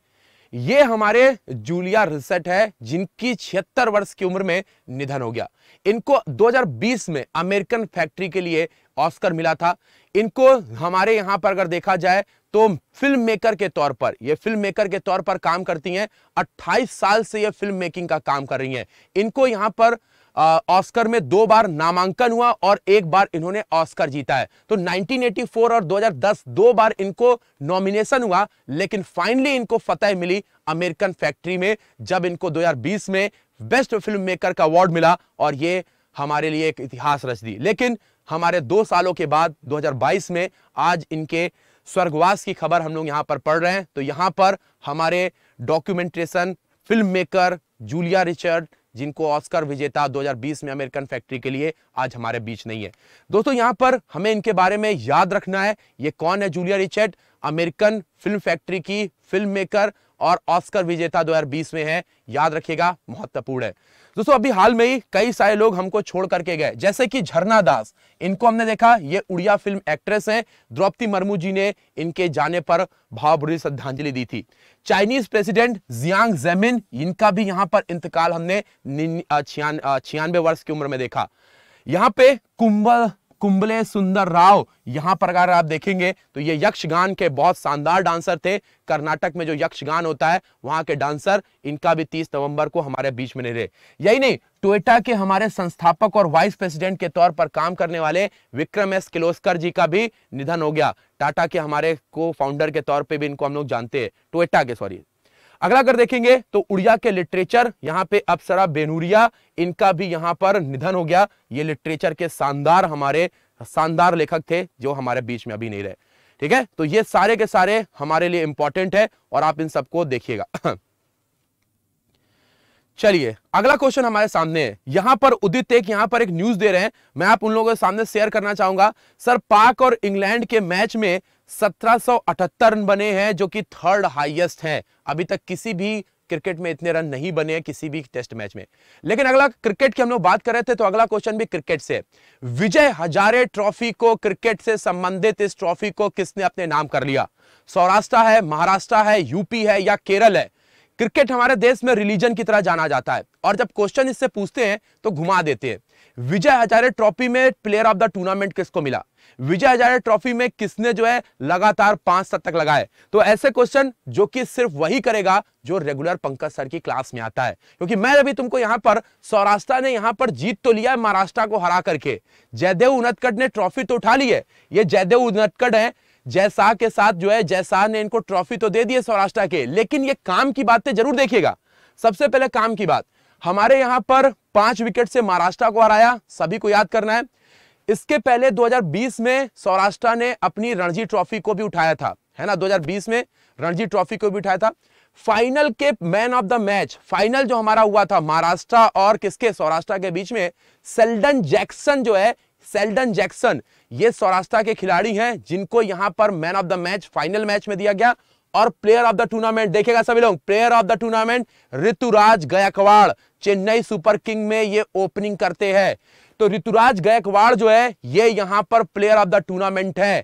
ये हमारे जूलिया रिसर्ट है जिनकी छिहत्तर वर्ष की उम्र में निधन हो गया इनको 2020 में अमेरिकन फैक्ट्री के लिए ऑस्कर मिला था इनको हमारे यहां पर अगर देखा जाए तो फिल्म मेकर के तौर पर ये फिल्म मेकर के तौर पर काम करती हैं 28 साल से ये फिल्म मेकिंग का काम कर रही हैं इनको यहां पर ऑस्कर में दो बार नामांकन हुआ और एक बार इन्होंने ऑस्कर जीता है तो 1984 और 2010 दो बार इनको नॉमिनेशन हुआ लेकिन फाइनली इनको फतेह मिली अमेरिकन फैक्ट्री में जब इनको 2020 में बेस्ट फिल्म मेकर का अवार्ड मिला और ये हमारे लिए एक इतिहास रच दी लेकिन हमारे दो सालों के बाद 2022 में आज इनके स्वर्गवास की खबर हम लोग यहाँ पर पढ़ रहे हैं तो यहाँ पर हमारे documentation film maker Julia Richard जिनको ऑस्कर विजेता 2020 में अमेरिकन फैक्ट्री के लिए आज हमारे बीच नहीं है दोस्तों यहाँ पर हमें इनके बारे में याद रखना है ये कौन है Julia Richard American film factory की फिल्म मेकर और ऑस्कर विजेता 2020 में है याद रखिएगा महत्वपूर्ण है दोस्तों अभी हाल में ही कई सारे लोग हमको छोड़ करके गए जैसे कि झरना दास इनको हमने देखा ये उड़िया फिल्म एक्ट्रेस हैं द्रौपदी मुर्मू जी ने इनके जाने पर भावभरी श्रद्धांजलि दी थी चाइनीज प्रेसिडेंट जियांग जेमिन इनका भी यहां पर इंतकाल हमने छियानवे वर्ष की उम्र में देखा यहाँ पे कुंबल कुंबले सुंदर राव यहां पर अगर आप देखेंगे तो ये यक्षगान के बहुत शानदार डांसर थे कर्नाटक में जो यक्षगान होता है वहां के डांसर इनका भी 30 नवंबर को हमारे बीच में नहीं रहे यही नहीं टोयटा के हमारे संस्थापक और वाइस प्रेसिडेंट के तौर पर काम करने वाले विक्रम एस किलोस्कर जी का भी निधन हो गया टाटा के हमारे को फाउंडर के तौर पर भी इनको हम लोग जानते हैं टोयटा के सॉरी अगला अगर देखेंगे तो उड़िया के लिटरेचर यहाँ पे अप्सरा बेनूरिया इनका भी यहाँ पर निधन हो गया ये लिटरेचर के शानदार हमारे शानदार लेखक थे जो हमारे बीच में अभी नहीं रहे ठीक है तो ये सारे के सारे हमारे लिए इंपॉर्टेंट है और आप इन सबको देखिएगा चलिए अगला क्वेश्चन हमारे सामने है यहां पर उदित एक यहां पर एक न्यूज दे रहे हैं मैं आप उन लोगों के सामने शेयर करना चाहूंगा सर पाक और इंग्लैंड के मैच में 1778 रन बने हैं जो कि थर्ड हाईएस्ट है अभी तक किसी भी क्रिकेट में इतने रन नहीं बने हैं किसी भी टेस्ट मैच में लेकिन अगला क्रिकेट की हम लोग बात कर रहे थे तो अगला क्वेश्चन भी क्रिकेट से विजय हजारे ट्रॉफी को क्रिकेट से संबंधित इस ट्रॉफी को किसने अपने नाम कर लिया सौराष्ट्र है महाराष्ट्र है यूपी है या केरल है क्रिकेट हमारे देश में रिलीजन की तरह जाना जाता है और जब क्वेश्चन इससे पूछते हैं तो घुमा देते हैं विजय हजारे ट्रॉफी में प्लेयर ऑफ द टूर्नामेंट किसको मिला विजय हजारे ट्रॉफी में किसने जो है लगातार पांच शतक लगाए तो ऐसे क्वेश्चन जो कि सिर्फ वही करेगा जो रेगुलर पंकज सर की क्लास में आता है क्योंकि मैं अभी तुमको यहां पर सौराष्ट्र ने यहां पर जीत तो लिया है महाराष्ट्र को हरा करके जयदेव उनतकट ने ट्रॉफी तो उठा ली है ये जयदेव उनतकट है जयशाह के साथ जो है जयशाह ने इनको ट्रॉफी तो दे दी है सौराष्ट्र के लेकिन ये काम की बातें जरूर देखिएगा सबसे पहले काम की बात हमारे यहां पर पांच विकेट से महाराष्ट्र को हराया सभी को याद करना है इसके पहले 2020 में सौराष्ट्र ने अपनी रणजी ट्रॉफी को भी उठाया था है ना 2020 में रणजी ट्रॉफी को भी उठाया था फाइनल के man of the match final जो हमारा हुआ था महाराष्ट्र और किसके सौराष्ट्र के बीच में सेल्डन जैक्सन जो है सेल्डन जैक्सन ये सौराष्ट्र के खिलाड़ी हैं जिनको यहां पर man of the match final match में दिया गया और प्लेयर ऑफ द टूर्नामेंट देखेगा सभी लोग player of the tournament Ruturaj Gaikwad Chennai super king में ये ओपनिंग करते हैं तो ऋतुराज गायकवाड़ जो है ये यहां पर प्लेयर ऑफ द टूर्नामेंट है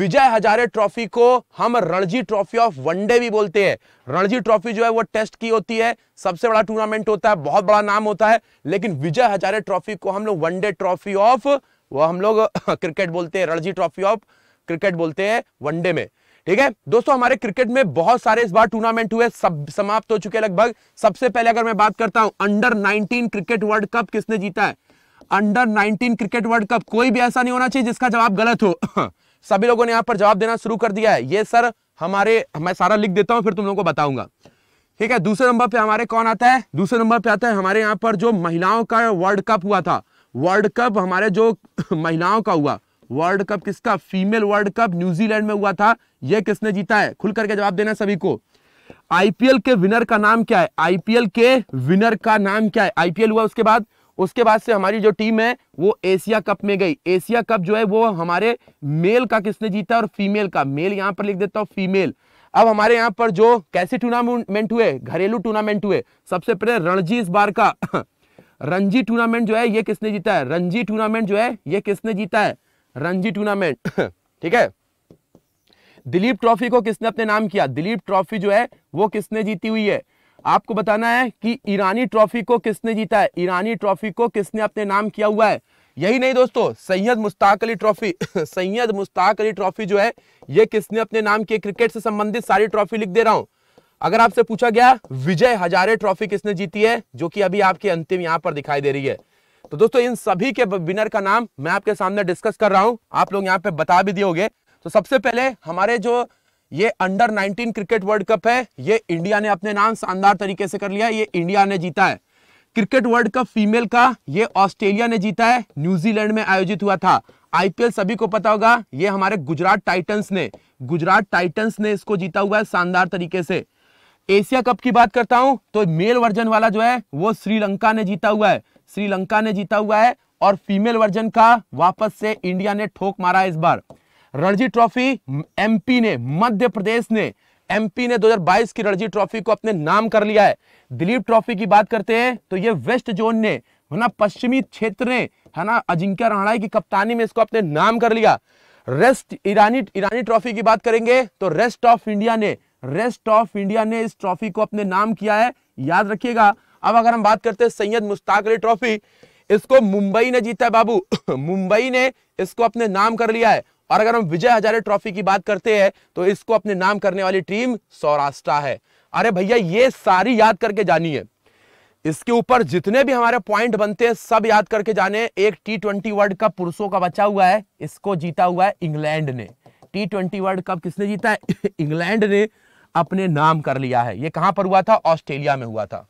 विजय हजारे ट्रॉफी को हम रणजी ट्रॉफी ऑफ वनडे भी बोलते हैं रणजी ट्रॉफी जो है वो टेस्ट की होती है सबसे बड़ा टूर्नामेंट होता है बहुत बड़ा नाम होता है लेकिन विजय हजारे ट्रॉफी को हम लोग वनडे ट्रॉफी ऑफ वो हम लोग क्रिकेट बोलते हैं रणजी ट्रॉफी ऑफ क्रिकेट बोलते हैं वनडे में ठीक है दोस्तों हमारे क्रिकेट में बहुत सारे इस बार टूर्नामेंट हुए सब समाप्त हो चुके लगभग सबसे पहले अगर मैं बात करता हूं अंडर 19 क्रिकेट वर्ल्ड कप किसने जीता है अंडर 19 क्रिकेट वर्ल्ड कप कोई भी ऐसा नहीं होना चाहिए जिसका जवाब गलत हो सभी लोगों ने यहां पर जवाब देना शुरू कर दिया है ये सर हमारे मैं सारा लिख देता हूं फिर तुम लोगों को बताऊंगा ठीक है दूसरे नंबर पे हमारे कौन आता है दूसरे नंबर पे आता है हमारे यहाँ पर जो महिलाओं का वर्ल्ड कप हुआ था वर्ल्ड कप हमारे जो महिलाओं का हुआ वर्ल्ड कप किसका फीमेल वर्ल्ड कप न्यूजीलैंड में हुआ था यह किसने जीता है खुल करके जवाब देना सभी को आईपीएल के विनर का नाम क्या है आईपीएल के विनर का नाम क्या है आईपीएल हुआ उसके बाद उसके बाद से हमारी जो टीम है वो एशिया कप में गई एशिया कप जो है वो हमारे मेल का किसने जीता और फीमेल का मेल यहां पर लिख देता हूं फीमेल अब हमारे यहां पर जो कैसे टूर्नामेंट हुए घरेलू टूर्नामेंट हुए सबसे पहले रणजी इस बार का रणजी टूर्नामेंट जो है ये किसने जीता है रणजी टूर्नामेंट जो है ये किसने जीता है रणजी टूर्नामेंट ठीक है दिलीप ट्रॉफी को किसने अपने नाम किया दिलीप ट्रॉफी जो है वो किसने जीती हुई है आपको बताना है कि ईरानी ट्रॉफी को किसने जीता है ईरानी ट्रॉफी को किसने अपने नाम किया हुआ है यही नहीं दोस्तों सैयद मुश्ताक अली ट्रॉफी सैयद मुश्ताक अली ट्रॉफी जो है ये किसने अपने नाम किए क्रिकेट से संबंधित सारी ट्रॉफी लिख दे रहा हूं अगर आपसे पूछा गया विजय हजारे ट्रॉफी किसने जीती है जो कि अभी आपके अंतिम यहां पर दिखाई दे रही है तो दोस्तों इन सभी के विनर का नाम मैं आपके सामने डिस्कस कर रहा हूं आप लोग यहाँ पे बता भी दिए तो सबसे पहले हमारे जो ये अंडर 19 क्रिकेट वर्ल्ड कप है ये इंडिया ने अपने नाम शानदार तरीके से कर लिया ये इंडिया ने जीता है क्रिकेट वर्ल्ड कप फीमेल का ये ऑस्ट्रेलिया ने जीता है न्यूजीलैंड में आयोजित हुआ था आईपीएल सभी को पता होगा ये हमारे गुजरात टाइटन्स ने गुजरात टाइटन्स ने इसको जीता हुआ है शानदार तरीके से एशिया कप की बात करता हूं तो मेल वर्जन वाला जो है वो श्रीलंका ने जीता हुआ है श्रीलंका ने जीता हुआ है और फीमेल वर्जन का वापस से इंडिया ने ठोक मारा इस बार रणजी ट्रॉफी एमपी ने मध्य प्रदेश ने एमपी ने 2022 की रणजी ट्रॉफी को अपने नाम कर लिया है दिलीप ट्रॉफी की बात करते हैं तो ये वेस्ट जोन ने है ना पश्चिमी क्षेत्र ने है ना अजिंक्य राणा की कप्तानी में इसको अपने नाम कर लिया रेस्ट ईरानी ईरानी ट्रॉफी की बात करेंगे तो रेस्ट ऑफ इंडिया ने रेस्ट ऑफ इंडिया ने इस ट्रॉफी को अपने नाम किया है याद रखिएगा अब अगर हम बात करते हैं सैयद मुश्ताक अली ट्रॉफी इसको मुंबई ने जीता है बाबू मुंबई ने इसको अपने नाम कर लिया है और अगर हम विजय हजारे ट्रॉफी की बात करते हैं तो इसको अपने नाम करने वाली टीम सौराष्ट्र है अरे भैया ये सारी याद करके जानी है इसके ऊपर जितने भी हमारे पॉइंट बनते हैं सब याद करके जाने एक टी ट्वेंटी वर्ल्ड कप पुरुषों का बचा हुआ है इसको जीता हुआ है इंग्लैंड ने टी ट्वेंटी वर्ल्ड कप किसने जीता है इंग्लैंड ने अपने नाम कर लिया है ये कहां पर हुआ था ऑस्ट्रेलिया में हुआ था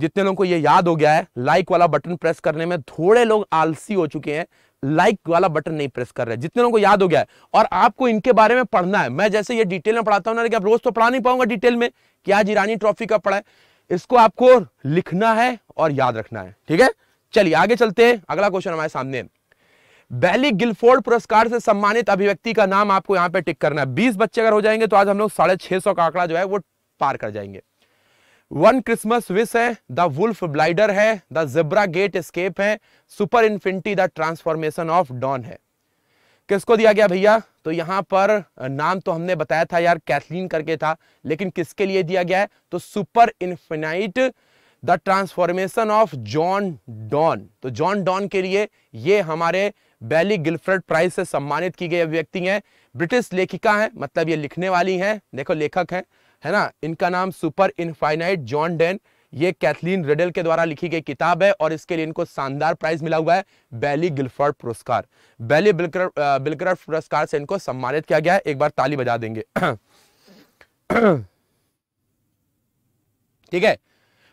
जितने लोगों को ये याद हो गया है लाइक वाला बटन प्रेस करने में थोड़े लोग आलसी हो चुके हैं लाइक वाला बटन नहीं प्रेस कर रहे जितने लोगों को याद हो गया है और आपको इनके बारे में पढ़ना है मैं जैसे ये डिटेल में पढ़ाता हूं ना कि आप रोज तो पढ़ा नहीं पाऊंगा डिटेल में कि आज ईरानी ट्रॉफी का पढ़ा है इसको आपको लिखना है और याद रखना है ठीक है चलिए आगे चलते हैं अगला क्वेश्चन हमारे सामने बैली गिलफोर्ड पुरस्कार से सम्मानित अभिव्यक्ति का नाम आपको यहां पर टिक करना है बीस बच्चे अगर हो जाएंगे तो आज हम लोग साढ़े छह सौ का आंकड़ा जो है वो पार कर जाएंगे वन क्रिसमस विस है द वुल्फ ब्लाइडर है द जेब्रा गेट स्केप है super infinity the transformation of Don है किसको दिया गया भैया तो यहां पर नाम तो हमने बताया था यार कैथलीन करके था लेकिन किसके लिए दिया गया है तो super infinite the transformation of John Donne तो जॉन डॉन के लिए ये हमारे बैली गिलफ्रेड प्राइज से सम्मानित की गई व्यक्ति हैं ब्रिटिश लेखिका हैं मतलब ये लिखने वाली हैं देखो लेखक हैं है ना इनका नाम सुपर इनफाइनाइट जॉन डेन ये कैथलीन रेडल के द्वारा लिखी गई किताब है और इसके लिए इनको शानदार प्राइज मिला हुआ है बैली गिलफर्ड पुरस्कार बैली बिलकर बिलकर पुरस्कार से इनको सम्मानित किया गया है एक बार ताली बजा देंगे ठीक है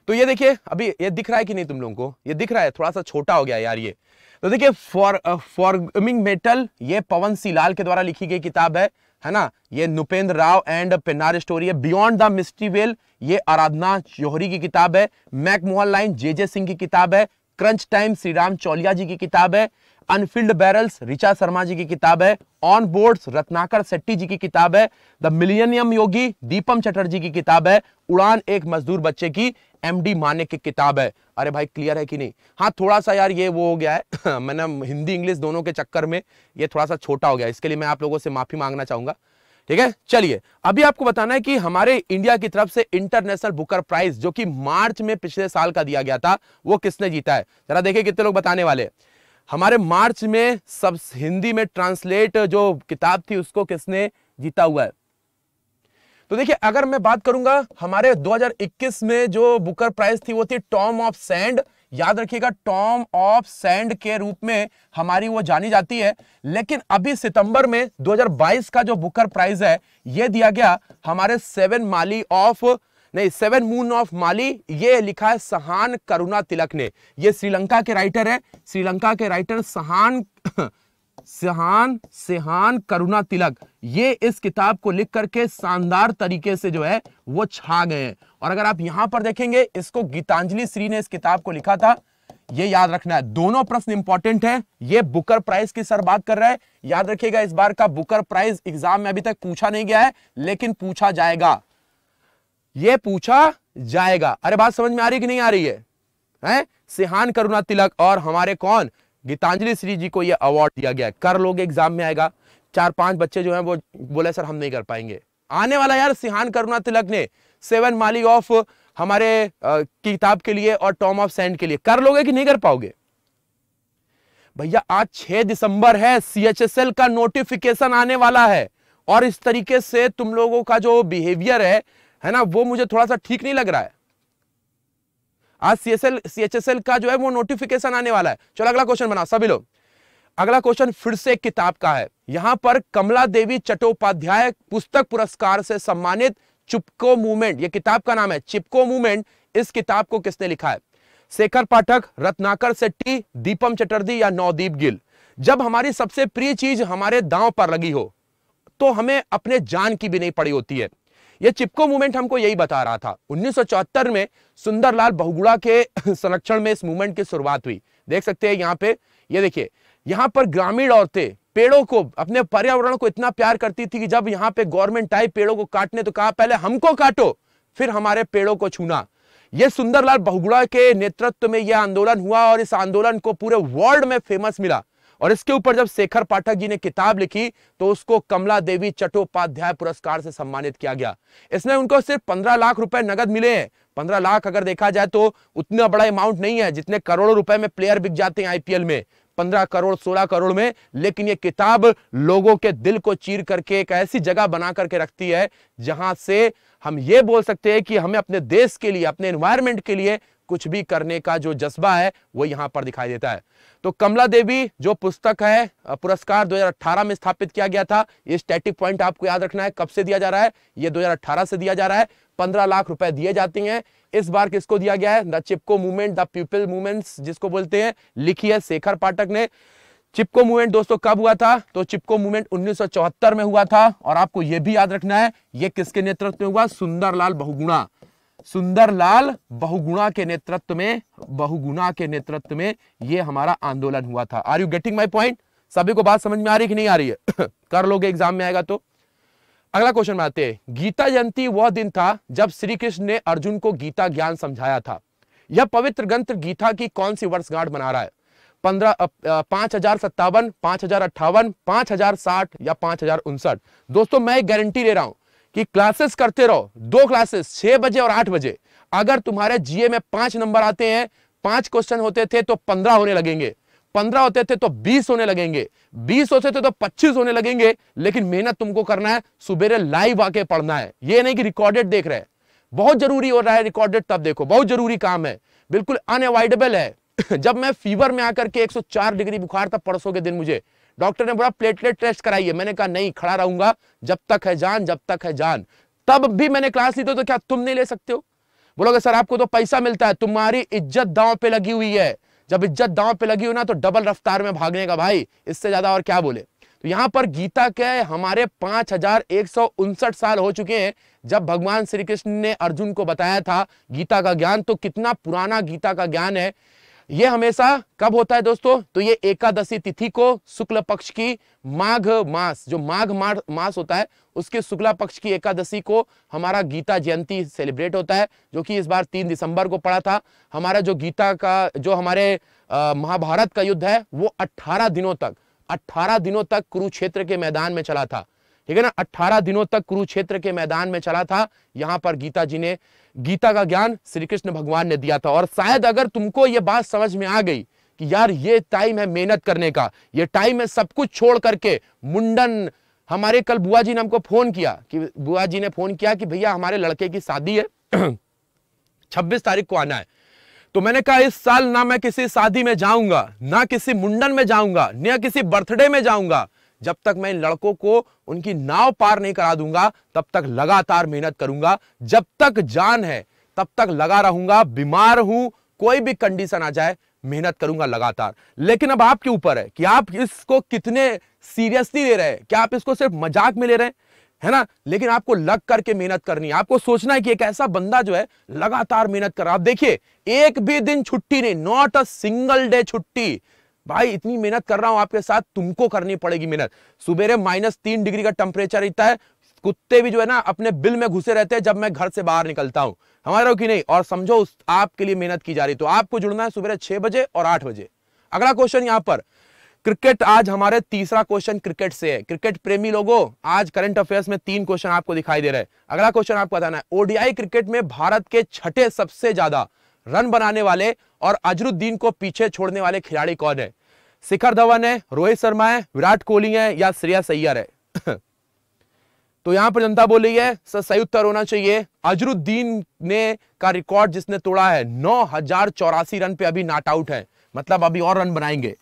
तो ये देखिए अभी ये दिख रहा है कि नहीं तुम लोगों को ये दिख रहा है थोड़ा सा छोटा हो गया यार ये तो देखिए फॉर फॉर मेटल ये पवन सी लाल के द्वारा लिखी गई किताब है है ना ये नुपेंद्र राव एंड पेनार स्टोरी है बियॉन्ड द मिस्ट्री वेल ये आराधना जोहरी की किताब है McMahon line J J Singh की किताब है क्रंच टाइम श्रीराम चौलिया जी की किताब है अनफील्ड बैरल्स रिचा शर्मा जी की किताब है ऑन बोर्ड रत्नाकर सेट्टी जी की किताब है द मिलियनियम योगी दीपम चटर्जी की किताब है उड़ान एक मजदूर बच्चे की एम डी माने की किताब है अरे भाई क्लियर है कि नहीं हाँ थोड़ा सा यार ये वो हो गया है मैंने हिंदी इंग्लिश दोनों के चक्कर में ये थोड़ा सा छोटा हो गया इसके लिए मैं आप लोगों से माफ़ी मांगना चाहूंगा ठीक है चलिए अभी आपको बताना है कि हमारे इंडिया की तरफ से इंटरनेशनल बुकर प्राइज जो कि मार्च में पिछले साल का दिया गया था वो किसने जीता है जरा देखिए कितने लोग बताने वाले हमारे मार्च में सब हिंदी में ट्रांसलेट जो किताब थी उसको किसने जीता हुआ है तो देखिए अगर मैं बात करूंगा हमारे 2021 में जो बुकर प्राइज थी वो थी टॉम ऑफ सैंड याद रखिएगा टॉम ऑफ सैंड के रूप में हमारी वो जानी जाती है लेकिन अभी सितंबर में 2022 का जो बुकर प्राइज है ये दिया गया हमारे सेवन माली ऑफ नहीं सेवन मून ऑफ माली ये लिखा है सहान करुणा तिलक ने ये श्रीलंका के राइटर है श्रीलंका के राइटर सहान सिहान सिहान करुणा तिलक ये इस किताब को लिख करके शानदार तरीके से जो है वो छा गए हैं और अगर आप यहां पर देखेंगे इसको गीतांजलि श्री ने इस किताब को लिखा था ये याद रखना है दोनों प्रश्न इंपॉर्टेंट है ये बुकर प्राइज की सर बात कर रहा है याद रखिएगा इस बार का बुकर प्राइज एग्जाम में अभी तक पूछा नहीं गया है लेकिन पूछा जाएगा ये पूछा जाएगा अरे बात समझ में आ रही कि नहीं आ रही है है? सिहान करुणा तिलक और हमारे कौन गीतांजलि श्री जी को यह अवार्ड दिया गया है कर लोग एग्जाम में आएगा चार पांच बच्चे जो हैं वो बोले सर हम नहीं कर पाएंगे आने वाला यार सिहान करुणा तिलक ने सेवन माली ऑफ हमारे किताब के लिए और टॉम ऑफ सेंड के लिए कर लोगे कि नहीं कर पाओगे भैया आज 6 दिसंबर है सीएचएसएल का नोटिफिकेशन आने वाला है और इस तरीके से तुम लोगों का जो बिहेवियर है है ना वो मुझे थोड़ा सा ठीक नहीं लग रहा है आज C S L C H S L का जो है वो नोटिफिकेशन आने वाला है चलो अगला क्वेश्चन बनाओ सभी लोग अगला क्वेश्चन फिर से किताब का है यहां पर कमला देवी चट्टोपाध्याय पुस्तक पुरस्कार से सम्मानित चिपको मूवमेंट ये किताब का नाम है चिपको मूवमेंट इस किताब को किसने लिखा है शेखर पाठक रत्नाकर सेट्टी दीपम चटर्जी या नवदीप गिल जब हमारी सबसे प्रिय चीज हमारे दांव पर लगी हो तो हमें अपने जान की भी नहीं पड़ी होती है ये चिपको मूवमेंट हमको यही बता रहा था 1974 में सुंदरलाल बहुगुड़ा के संरक्षण में इस मूवमेंट की शुरुआत हुई देख सकते हैं यहाँ पे ये देखिए यहाँ पर ग्रामीण औरतें पेड़ों को अपने पर्यावरण को इतना प्यार करती थी कि जब यहाँ पे गवर्नमेंट आई पेड़ों को काटने तो कहा पहले हमको काटो फिर हमारे पेड़ों को छूना यह सुंदरलाल बहुगुड़ा के नेतृत्व में यह आंदोलन हुआ और इस आंदोलन को पूरे वर्ल्ड में फेमस मिला और इसके ऊपर जब शेखर पाठक जी ने किताब लिखी तो उसको कमला देवी चट्टोपाध्याय पुरस्कार से सम्मानित किया गया इसमें उनको सिर्फ पंद्रह लाख रुपए नगद मिले हैं पंद्रह लाख अगर देखा जाए तो उतना बड़ा अमाउंट नहीं है जितने करोड़ों रुपए में प्लेयर बिक जाते हैं आईपीएल में पंद्रह करोड़ सोलह करोड़ में लेकिन ये किताब लोगों के दिल को चीर करके एक ऐसी जगह बना करके रखती है जहां से हम ये बोल सकते हैं कि हमें अपने देश के लिए अपने एनवायरमेंट के लिए कुछ भी करने का जो जज्बा है वो यहाँ पर दिखाई देता है तो कमला देवी जो पुस्तक है पुरस्कार 2018 में स्थापित किया गया था ये स्टैटिक पॉइंट आपको याद रखना है कब से दिया जा रहा है ये 2018 से दिया जा रहा है 15 लाख रुपए दिए जाते हैं इस बार किसको दिया गया है the Chipko movement the people movement जिसको बोलते हैं लिखी है शेखर पाठक ने चिपको मूवमेंट दोस्तों कब हुआ था तो चिपको मूवमेंट 1974 में हुआ था और आपको यह भी याद रखना है यह किसके नेतृत्व में हुआ सुंदरलाल बहुगुणा सुंदरलाल बहुगुणा के नेतृत्व में बहुगुणा के नेतृत्व में यह हमारा आंदोलन हुआ था are you getting my point सभी को बात समझ में आ रही कि नहीं आ रही है कर लोगे एग्जाम में आएगा तो अगला क्वेश्चन में आते हैं गीता जयंती वह दिन था जब श्री कृष्ण ने अर्जुन को गीता ज्ञान समझाया था यह पवित्र ग्रंथ गीता की कौन सी वर्षगांठ मना रहा है पंद्रह पांच हजार सत्तावन पांच हजार अट्ठावन पांच हजार साठ या पांच हजार उनसठ दोस्तों मैं गारंटी ले रहा हूं कि क्लासेस करते रहो दो क्लासेस छह बजे और आठ बजे अगर तुम्हारे जीए में पांच नंबर आते हैं पांच क्वेश्चन होते थे तो पंद्रह होने लगेंगे पंद्रह होते थे तो बीस होने लगेंगे बीस होते थे तो पच्चीस होने लगेंगे लेकिन मेहनत तुमको करना है सुबेरे लाइव आके पढ़ना है ये नहीं कि रिकॉर्डेड देख रहे हैं बहुत जरूरी हो रहा है रिकॉर्डेड तब देखो बहुत जरूरी काम है बिल्कुल अनएवॉइडेबल है जब मैं फीवर में आकर के 104 डिग्री बुखार था परसों के दिन मुझे डॉक्टर ने बोला प्लेटलेट टेस्ट कराई है मैंने कहा नहीं खड़ा रहूंगा जब तक है जान जब तक है जान तब भी मैंने क्लास ली तो, तो, क्या तुम नहीं ले सकते हो बोलोगे सर आपको तो पैसा मिलता है तुम्हारी इज्जत दांव पे लगी हुई है जब इज्जत दांव पे लगी हुई ना तो डबल रफ्तार में भागने का भाई इससे ज्यादा और क्या बोले तो यहां पर गीता के हमारे पांच हजार एक सौ उनसठ साल हो चुके हैं जब भगवान श्री कृष्ण ने अर्जुन को बताया था गीता का ज्ञान तो कितना पुराना गीता का ज्ञान है ये हमेशा कब होता है दोस्तों तो ये एकादशी तिथि को शुक्ल पक्ष की माघ मास जो माघ मास होता है उसके शुक्ला पक्ष की एकादशी को हमारा गीता जयंती सेलिब्रेट होता है जो कि इस बार तीन दिसंबर को पड़ा था हमारा जो गीता का जो हमारे महाभारत का युद्ध है वो अट्ठारह दिनों तक अट्ठारह दिनों तक कुरुक्षेत्र के मैदान में चला था ठीक है ना अट्ठारह दिनों तक कुरुक्षेत्र के मैदान में चला था यहां पर गीता जी ने गीता का ज्ञान श्री कृष्ण भगवान ने दिया था और शायद अगर तुमको ये बात समझ में आ गई कि यार ये टाइम है मेहनत करने का ये टाइम है सब कुछ छोड़ करके मुंडन हमारे कल बुआ जी ने हमको फोन किया कि बुआ जी ने फोन किया कि भैया हमारे लड़के की शादी है छब्बीस तारीख को आना है तो मैंने कहा इस साल ना मैं किसी शादी में जाऊंगा ना किसी मुंडन में जाऊंगा ना किसी बर्थडे में जाऊंगा जब तक मैं इन लड़कों को उनकी नाव पार नहीं करा दूंगा तब तक लगातार मेहनत करूंगा जब तक जान है तब तक लगा रहूंगा बीमार हूं कोई भी कंडीशन आ जाए मेहनत करूंगा लगातार लेकिन अब आपके ऊपर है कि आप इसको कितने सीरियसली ले रहे हैं क्या आप इसको सिर्फ मजाक में ले रहे हैं है ना लेकिन आपको लग करके मेहनत करनी है आपको सोचना है कि एक ऐसा बंदा जो है लगातार मेहनत कर रहा आप देखिए एक भी दिन छुट्टी नहीं नॉट अ सिंगल डे छुट्टी भाई इतनी मेहनत कर रहा हूं आपके साथ तुमको करनी पड़ेगी मेहनत सुबेरे माइनस तीन डिग्री का टेम्परेचर रहता है कुत्ते भी जो है ना अपने बिल में घुसे रहते हैं जब मैं घर से बाहर निकलता हूं हमारे कि नहीं और समझो उस आपके लिए मेहनत की जा रही तो आपको जुड़ना है सुबह छह बजे और आठ बजे अगला क्वेश्चन यहां पर क्रिकेट आज हमारे तीसरा क्वेश्चन क्रिकेट से है क्रिकेट प्रेमी लोगों आज करंट अफेयर्स में तीन क्वेश्चन आपको दिखाई दे रहे हैं अगला क्वेश्चन आपको बताना है ओडीआई क्रिकेट में भारत के छठे सबसे ज्यादा रन बनाने वाले और अजरुद्दीन को पीछे छोड़ने वाले खिलाड़ी कौन है शिखर धवन है रोहित शर्मा है विराट कोहली है या श्रेया सैयर है तो यहां पर जनता बोल रही है सर सही उत्तर होना चाहिए अजरुद्दीन ने का रिकॉर्ड जिसने तोड़ा है नौ हजार चौरासी रन पे अभी नॉट आउट है मतलब अभी और रन बनाएंगे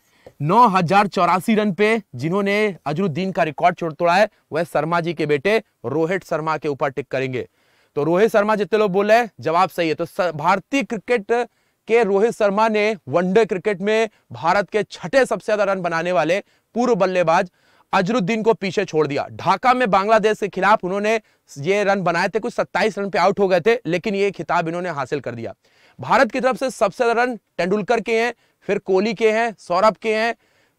नौ हजार चौरासी रन पे जिन्होंने अजरुद्दीन का रिकॉर्ड छोड़ तोड़ा है वह शर्मा जी के बेटे रोहित शर्मा के ऊपर टिक करेंगे तो रोहित शर्मा जितने लोग बोले जवाब सही है तो भारतीय क्रिकेट कि रोहित शर्मा ने वनडे क्रिकेट में भारत के छठे सबसे ज्यादा रन बनाने वाले पूर्व बल्लेबाज अजरुद्दीन को पीछे छोड़ दिया ढाका में बांग्लादेश के खिलाफ उन्होंने ये रन बनाए थे कुछ 27 रन पे आउट हो गए थे लेकिन ये खिताब इन्होंने हासिल कर दिया भारत की तरफ से सबसे ज्यादा रन तेंडुलकर के हैं फिर कोहली के हैं सौरभ के हैं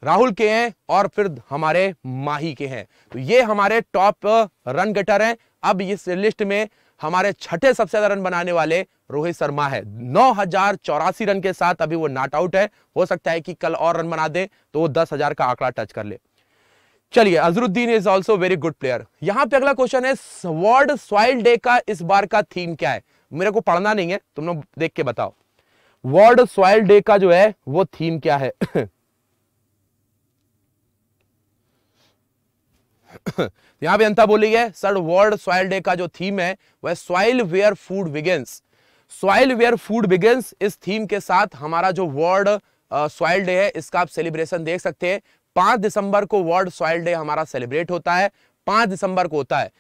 राहुल के हैं और फिर हमारे माही के हैं तो ये हमारे टॉप रन गटर हैं अब इस लिस्ट में हमारे छठे सबसे ज्यादा रन बनाने वाले रोहित शर्मा है नौ हजार चौरासी रन के साथ अभी वो नॉट आउट है हो सकता है कि कल और रन बना दे तो वो दस हजार का आंकड़ा टच कर ले चलिए Azharuddin is also very good player यहां पे अगला क्वेश्चन है वर्ल्ड सॉइल डे का इस बार का थीम क्या है मेरे को पढ़ना नहीं है तुम लोग देख के बताओ वर्ल्ड सॉइल डे का जो है वो थीम क्या है यहां पे अंता बोली है सर वर्ल्ड सॉइल डे का जो थीम है वह soil where food begins soil where food begins इस थीम के साथ हमारा जो वर्ल्ड सॉइल डे है इसका आप सेलिब्रेशन देख सकते हैं पांच दिसंबर को वर्ल्ड सॉइल डे हमारा सेलिब्रेट होता है पांच दिसंबर को होता है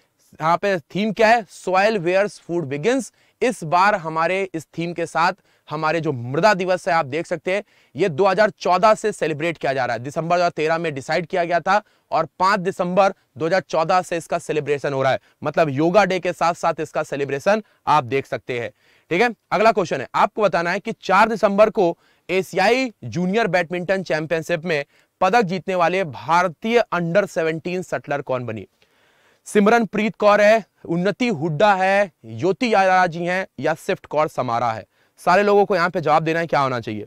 यहाँ पे थीम क्या है सॉइल वेयर फूड बिगिंस इस बार हमारे इस थीम के साथ हमारे जो मृदा दिवस है आप देख सकते हैं ये 2014 से सेलिब्रेट किया जा रहा है दिसंबर 2013 में डिसाइड किया गया था और 5 दिसंबर 2014 से इसका सेलिब्रेशन हो रहा है मतलब योगा डे के साथ साथ इसका सेलिब्रेशन आप देख सकते हैं ठीक है अगला क्वेश्चन है आपको बताना है कि चार दिसंबर को एशियाई जूनियर बैडमिंटन चैंपियनशिप में पदक जीतने वाले भारतीय अंडर सेवनटीन सटलर कौन बनी सिमरन प्रीत कौर है उन्नति हुड्डा है ज्योति यारा जी हैं या सिफ्ट कौर समारा है सारे लोगों को यहां पे जवाब देना है क्या होना चाहिए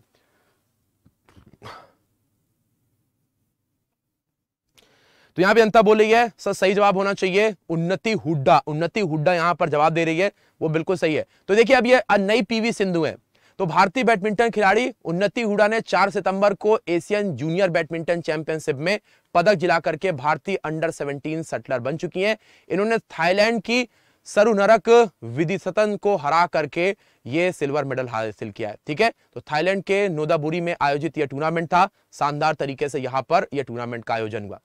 तो यहां पे जनता बोल रही है सर सही जवाब होना चाहिए उन्नति हुड्डा उन्नति हुड्डा यहां पर जवाब दे रही है वो बिल्कुल सही है तो देखिए अब ये नई पीवी सिंधु है तो भारतीय बैडमिंटन खिलाड़ी उन्नति हुडा ने 4 सितंबर को एशियन जूनियर बैडमिंटन चैंपियनशिप में पदक जिला करके भारतीय अंडर 17 सटलर बन चुकी हैं इन्होंने थाईलैंड की सरुनरक विधिसतन को हरा करके ये सिल्वर मेडल हासिल किया है ठीक है तो थाईलैंड के नोदाबुरी में आयोजित यह टूर्नामेंट था शानदार तरीके से यहां पर यह टूर्नामेंट का आयोजन हुआ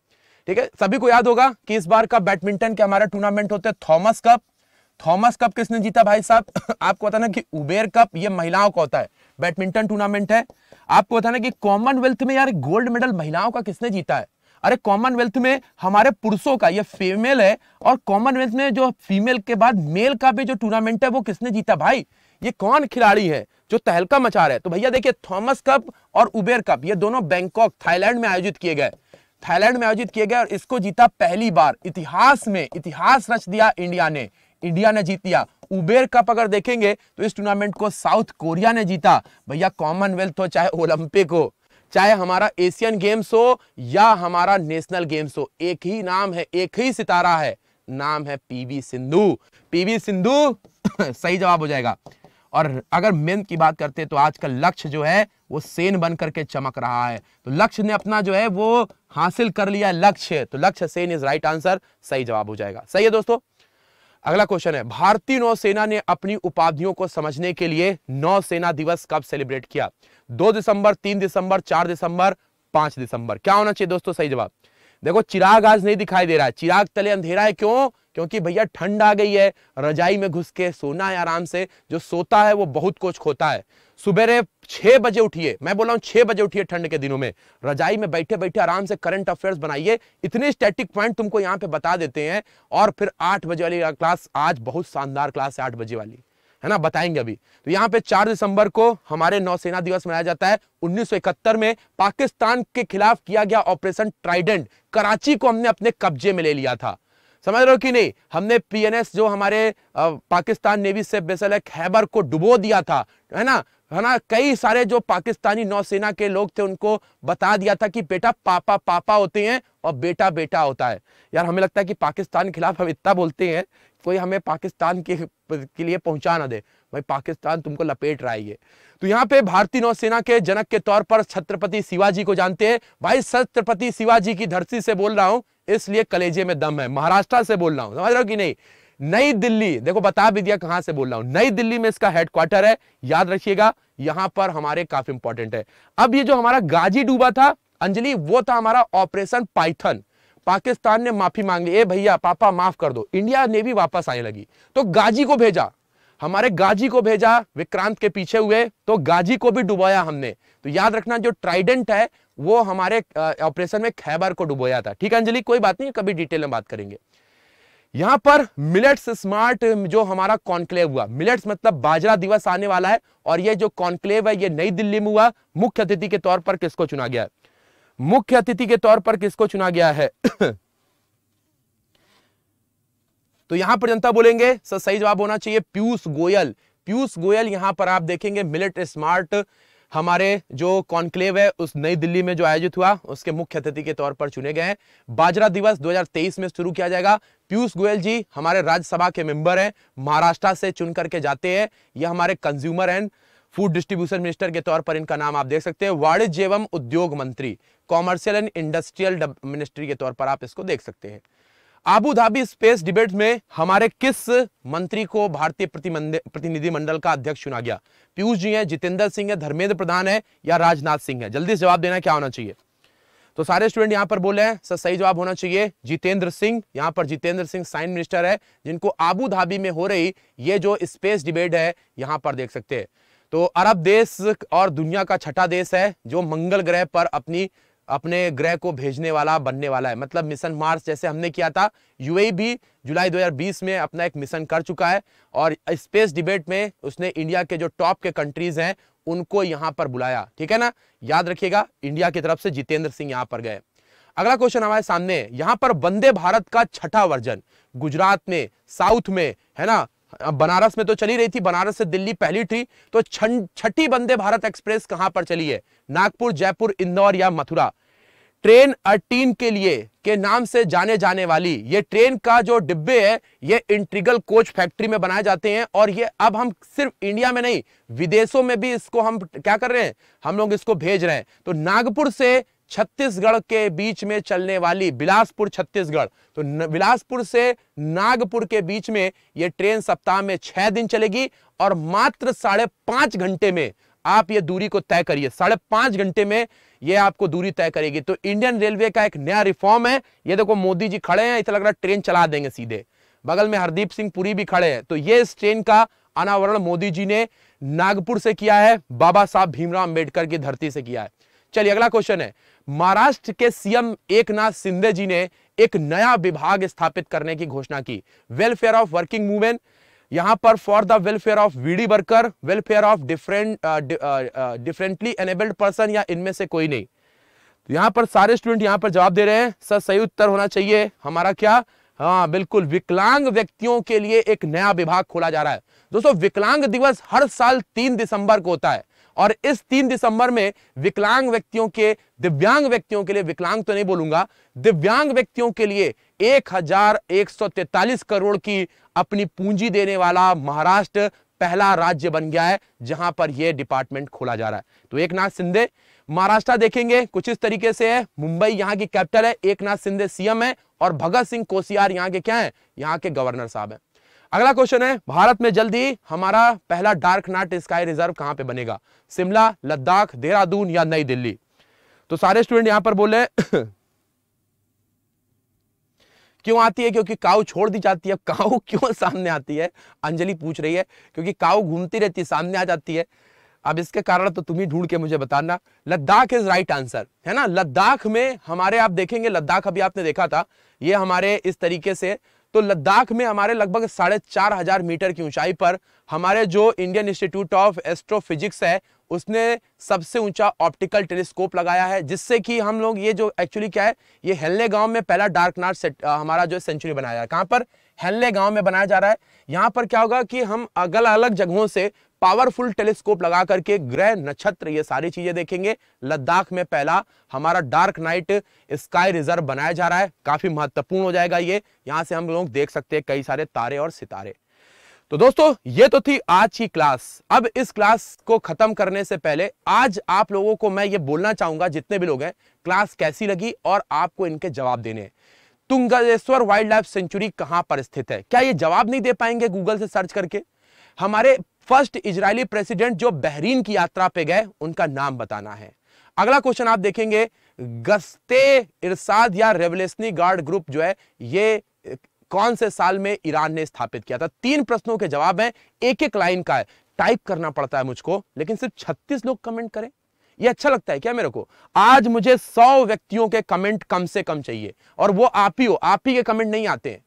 ठीक है सभी को याद होगा कि इस बार का बैडमिंटन के हमारा टूर्नामेंट होता है थॉमस कप थॉमस कप किसने जीता भाई साहब आपको पता ना कि उबेर कप ये महिलाओं का होता है बैडमिंटन टूर्नामेंट है आपको पता ना कि कॉमनवेल्थ में यार गोल्ड मेडल महिलाओं का किसने जीता है अरे कॉमनवेल्थ में हमारे पुरुषों का ये फीमेल है और कॉमनवेल्थ में जो फीमेल के बाद मेल का भी जो टूर्नामेंट है वो किसने जीता भाई ये कौन खिलाड़ी है जो तहलका मचा रहे तो भैया देखिए थॉमस कप और उबेर कप ये दोनों बैंकॉक थाईलैंड में आयोजित किए गए थाईलैंड में आयोजित किए गए और इसको जीता पहली बार इतिहास में इतिहास रच दिया इंडिया ने इंडिया ने जीत लिया उबेर कप अगर देखेंगे तो इस टूर्नामेंट को साउथ कोरिया ने जीता भैया कॉमनवेल्थ हो चाहे ओलंपिक हो चाहे हमारा एशियन गेम्स हो या हमारा नेशनल गेम्स हो एक ही नाम है एक ही सितारा है नाम है पीवी सिंधु पीवी सिंधु सही जवाब हो जाएगा और अगर मेन की बात करते हैं तो आज का लक्ष्य जो है वो सेन बन करके चमक रहा है तो लक्ष्य ने अपना जो है वो हासिल कर लिया लक्ष्य तो लक्ष्य सेन इज राइट आंसर सही जवाब हो जाएगा सही है दोस्तों अगला क्वेश्चन है भारतीय नौसेना ने अपनी उपाधियों को समझने के लिए नौसेना दिवस कब सेलिब्रेट किया दो दिसंबर तीन दिसंबर चार दिसंबर पांच दिसंबर क्या होना चाहिए दोस्तों सही जवाब देखो चिराग आज नहीं दिखाई दे रहा है चिराग तले अंधेरा है क्यों क्योंकि भैया ठंड आ गई है रजाई में घुस के सोना है आराम से जो सोता है वो बहुत कुछ खोता है सुबेरे छह बजे उठिए मैं बोला हूँ छह बजे उठिए ठंड के दिनों में रजाई में बैठे बैठे आराम से करंट अफेयर्स बनाइए इतने स्टैटिक पॉइंट तुमको यहाँ पे बता देते हैं और फिर आठ बजे वाली क्लास आज बहुत शानदार क्लास है आठ बजे वाली है ना बताएंगे अभी तो यहाँ पे चार दिसंबर को हमारे नौसेना दिवस मनाया जाता है उन्नीस में पाकिस्तान के खिलाफ किया गया ऑपरेशन ट्राइडेंट कराची को हमने अपने कब्जे में ले लिया था समझ रहे हो कि नहीं हमने पीएनएस जो हमारे पाकिस्तान नेवी से बेसल है खैबर को डुबो दिया था है ना है ना कई सारे जो पाकिस्तानी नौसेना के लोग थे उनको बता दिया था कि बेटा पापा पापा होते हैं और बेटा बेटा होता है यार हमें लगता है कि पाकिस्तान के खिलाफ हम इतना बोलते हैं कोई हमें पाकिस्तान के, के लिए पहुंचा ना दे भाई पाकिस्तान तुमको लपेट रहा है ये तो यहाँ पे भारतीय नौसेना के जनक के तौर पर छत्रपति शिवाजी को जानते हैं भाई छत्रपति शिवाजी की धरती से बोल रहा हूं इसलिए कलेजे में दम है महाराष्ट्र से बोल रहा हूं समझ रहा हूं कि नहीं नई दिल्ली देखो बता भी दिया कहां से बोल रहा हूं नई दिल्ली में इसका हेडक्वार्टर है याद रखिएगा यहां पर हमारे काफी इंपॉर्टेंट है अब ये जो हमारा गाजी डूबा था अंजलि वो था हमारा ऑपरेशन पाइथन पाकिस्तान ने माफी मांग ली ए भैया पापा माफ कर दो इंडिया नेवी वापस आने लगी तो गाजी को भेजा हमारे गाजी को भेजा विक्रांत के पीछे हुए तो गाजी को भी डुबोया हमने तो याद रखना जो ट्राइडेंट है वो हमारे ऑपरेशन में खैबर को डुबोया था ठीक है अंजलि कोई बात नहीं कभी डिटेल में बात करेंगे यहां पर मिलेट्स स्मार्ट जो हमारा कॉन्क्लेव हुआ मिलेट्स मतलब बाजरा दिवस आने वाला है और ये जो कॉन्क्लेव है ये नई दिल्ली में हुआ मुख्य अतिथि के तौर पर किसको चुना गया है मुख्य अतिथि के तौर पर किसको चुना गया है तो यहां पर जनता बोलेंगे सर सही जवाब होना चाहिए पीयूष गोयल पीयूष गोयल यहां पर आप देखेंगे मिलिट स्मार्ट हमारे जो कॉन्क्लेव है उस नई दिल्ली में जो आयोजित हुआ उसके मुख्य अतिथि के तौर पर चुने गए हैं बाजरा दिवस 2023 में शुरू किया जाएगा पीयूष गोयल जी हमारे राज्यसभा के मेंबर हैं महाराष्ट्र से चुन करके जाते हैं यह हमारे consumer and food distribution minister के तौर पर इनका नाम आप देख सकते हैं वाणिज्य एवं उद्योग मंत्री कॉमर्शियल एंड इंडस्ट्रियल मिनिस्ट्री के तौर पर आप इसको देख सकते हैं आबू धाबी स्पेस डिबेट में हमारे किस मंत्री को भारतीय प्रतिनिधिमंडल का अध्यक्ष चुना गया पीयूष जी हैं जितेंद्र सिंह है धर्मेंद्र प्रधान है या राजनाथ सिंह है जल्दी जवाब देना क्या होना चाहिए तो सारे स्टूडेंट यहाँ पर बोले हैं सर सही जवाब होना चाहिए जितेंद्र सिंह यहां पर जितेंद्र सिंह साइंस मिनिस्टर है जिनको आबू धाबी में हो रही ये जो स्पेस डिबेट है यहां पर देख सकते हैं तो अरब देश और दुनिया का छठा देश है जो मंगल ग्रह पर अपनी अपने ग्रह को भेजने वाला बनने वाला है मतलब मिशन मार्स जैसे हमने किया था यूएई भी जुलाई 2020 में अपना एक मिशन कर चुका है और स्पेस डिबेट में उसने इंडिया के जो टॉप के कंट्रीज हैं उनको यहां पर बुलाया ठीक है ना याद रखिएगा इंडिया की तरफ से जितेंद्र सिंह यहां पर गए अगला क्वेश्चन हमारे सामने यहां पर वंदे भारत का छठा वर्जन गुजरात में साउथ में है ना बनारस में तो चली रही थी बनारस से दिल्ली पहली थी तो छठी वंदे भारत एक्सप्रेस कहां पर चली है नागपुर जयपुर इंदौर या मथुरा ट्रेन अटीन के लिए के नाम से जाने जाने वाली ये ट्रेन का जो डिब्बे है ये इंट्रीगल कोच फैक्ट्री में बनाए जाते हैं और ये अब हम सिर्फ इंडिया में नहीं विदेशों में भी इसको हम क्या कर रहे हैं हम लोग इसको भेज रहे हैं तो नागपुर से छत्तीसगढ़ के बीच में चलने वाली बिलासपुर छत्तीसगढ़ तो बिलासपुर से नागपुर के बीच में ये ट्रेन सप्ताह में छह दिन चलेगी और मात्र साढ़े पांच घंटे में आप ये दूरी को तय करिए साढ़े पांच घंटे में ये आपको दूरी तय करेगी तो इंडियन रेलवे का एक नया रिफॉर्म है ये देखो मोदी जी खड़े हैं ऐसा लग रहा है ट्रेन चला देंगे सीधे बगल में हरदीप सिंह पुरी भी खड़े हैं तो ये इस ट्रेन का अनावरण मोदी जी ने नागपुर से किया है बाबा साहब भीमराव अंबेडकर की धरती से किया है चलिए अगला क्वेश्चन है महाराष्ट्र के सीएम नाथ सिंधे जी ने एक नया विभाग स्थापित करने की घोषणा की वेलफेयर ऑफ वर्किंग मूवमेंट यहां पर for the welfare of beedi worker welfare of different differently enabled person या इनमें से कोई नहीं तो यहां पर सारे स्टूडेंट यहां पर जवाब दे रहे हैं सर सही उत्तर होना चाहिए हमारा क्या हाँ बिल्कुल विकलांग व्यक्तियों के लिए एक नया विभाग खोला जा रहा है दोस्तों विकलांग दिवस हर साल तीन दिसंबर को होता है और इस तीन दिसंबर में विकलांग व्यक्तियों के दिव्यांग व्यक्तियों के लिए विकलांग तो नहीं बोलूंगा दिव्यांग व्यक्तियों के लिए एक हजार एक सौ तैतालीस करोड़ की अपनी पूंजी देने वाला महाराष्ट्र पहला राज्य बन गया है जहां पर यह डिपार्टमेंट खोला जा रहा है तो एक नाथ सिंधे महाराष्ट्र देखेंगे कुछ इस तरीके से है मुंबई यहां की कैपिटल है एक नाथ सिंधे सीएम है और भगत सिंह कोशियार यहां के क्या है यहां के गवर्नर साहब है अगला क्वेश्चन है भारत में जल्द ही हमारा पहला डार्क नाट स्काई रिजर्व कहां पे बनेगा शिमला लद्दाख देहरादून या नई दिल्ली तो सारे स्टूडेंट यहां पर बोले क्यों आती है क्योंकि काऊ छोड़ दी जाती है काउ काऊ क्यों सामने आती है अंजलि पूछ रही है क्योंकि काऊ घूमती रहती है सामने आ जाती है अब इसके कारण तो तुम ही ढूंढ के मुझे बताना लद्दाख इज राइट आंसर है ना लद्दाख में हमारे आप देखेंगे लद्दाख अभी आपने देखा था ये हमारे इस तरीके से तो लद्दाख में हमारे लगभग साढ़े चार हजार मीटर की ऊंचाई पर हमारे जो इंडियन इंस्टीट्यूट ऑफ एस्ट्रोफिजिक्स है उसने सबसे ऊंचा ऑप्टिकल टेलीस्कोप लगाया है जिससे कि हम लोग ये जो एक्चुअली क्या है ये हेल्ले गांव में पहला डार्क नाट हमारा जो सेंचुरी बनाया जा रहा है कहाँ पर हेल्ले गांव में बनाया जा रहा है यहाँ पर क्या होगा कि हम अलग अलग जगहों से पावरफुल टेलीस्कोप लगा करके ग्रह नक्षत्र ये सारी चीजें देखेंगे लद्दाख में पहला हमारा डार्क नाइट स्काई रिजर्व बनाया जा रहा है काफी महत्वपूर्ण हो जाएगा ये यहां से हम लोग देख सकते हैं कई सारे तारे और सितारे तो दोस्तों ये तो थी आज की क्लास अब इस क्लास को खत्म करने से पहले आज आप लोगों को मैं ये बोलना चाहूंगा जितने भी लोग हैं क्लास कैसी लगी और आपको इनके जवाब देने हैं तुंगलेश्वर वाइल्ड लाइफ सेंचुरी कहां पर स्थित है क्या ये जवाब नहीं दे पाएंगे गूगल से सर्च करके हमारे फर्स्ट इजरायली प्रेसिडेंट जो बहरीन की यात्रा पे गए उनका नाम बताना है अगला क्वेश्चन आप देखेंगे गस्ते इरसाद या रेवलेशनी गार्ड ग्रुप जो है ये कौन से साल में ईरान ने स्थापित किया था तीन प्रश्नों के जवाब हैं एक एक लाइन का है टाइप करना पड़ता है मुझको लेकिन सिर्फ छत्तीस लोग कमेंट करें ये अच्छा लगता है क्या मेरे को आज मुझे सौ व्यक्तियों के कमेंट कम से कम चाहिए और वो आप ही हो आप ही के कमेंट नहीं आते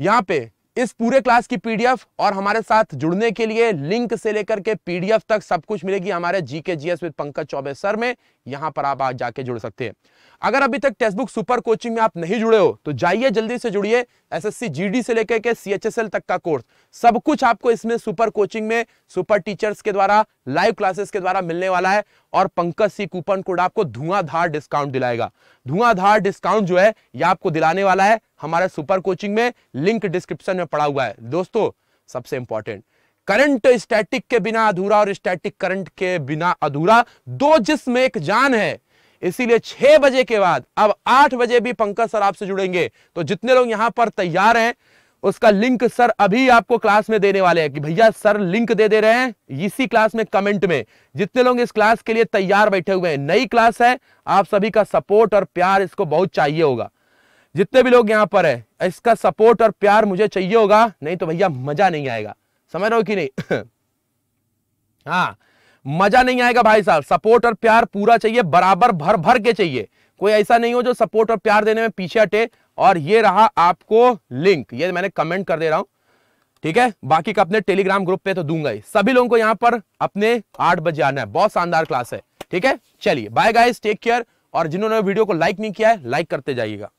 यहां पे इस पूरे क्लास की पीडीएफ और हमारे साथ जुड़ने के लिए लिंक से लेकर के पीडीएफ तक सब कुछ मिलेगी हमारे GK GS with Pankaj Chaubey sir में यहां पर आप जाके जुड़ सकते हैं अगर अभी तक टेक्स बुक सुपर कोचिंग में आप नहीं जुड़े हो तो जाइए जल्दी से जुड़िए एसएससी जीडी से लेकर के सीएचएसएल तक का कोर्स सब कुछ आपको इसमें सुपर कोचिंग में सुपर टीचर्स के द्वारा लाइव क्लासेस के द्वारा मिलने वाला है और पंकज सी कूपन कोड आपको धुआंधार डिस्काउंट दिलाएगा धुआंधार डिस्काउंट जो है यह आपको दिलाने वाला है हमारे सुपर कोचिंग में लिंक डिस्क्रिप्शन में पड़ा हुआ है दोस्तों सबसे इंपॉर्टेंट करंट स्टैटिक के बिना अधूरा और स्टैटिक करंट के बिना अधूरा दो जिसम एक जान है इसीलिए छह बजे के बाद अब आठ बजे भी पंकज सर आपसे जुड़ेंगे तो जितने लोग यहां पर तैयार हैं उसका लिंक सर अभी आपको क्लास में देने वाले हैं कि भैया सर लिंक दे दे रहे हैं इसी क्लास में कमेंट में जितने लोग इस क्लास के लिए तैयार बैठे हुए हैं नई क्लास है आप सभी का सपोर्ट और प्यार इसको बहुत चाहिए होगा जितने भी लोग यहां पर है इसका सपोर्ट और प्यार मुझे चाहिए होगा नहीं तो भैया मजा नहीं आएगा समझ रहे हो कि नहीं हाँ मजा नहीं आएगा भाई साहब सपोर्ट और प्यार पूरा चाहिए बराबर भर भर के चाहिए कोई ऐसा नहीं हो जो सपोर्ट और प्यार देने में पीछे हटे और ये रहा आपको लिंक ये मैंने कमेंट कर दे रहा हूं ठीक है बाकी का अपने टेलीग्राम ग्रुप पे तो दूंगा ही सभी लोगों को यहां पर अपने आठ बजे आना है बहुत शानदार क्लास है ठीक है चलिए बाय गाइस टेक केयर और जिन्होंने वीडियो को लाइक नहीं किया है लाइक करते जाइएगा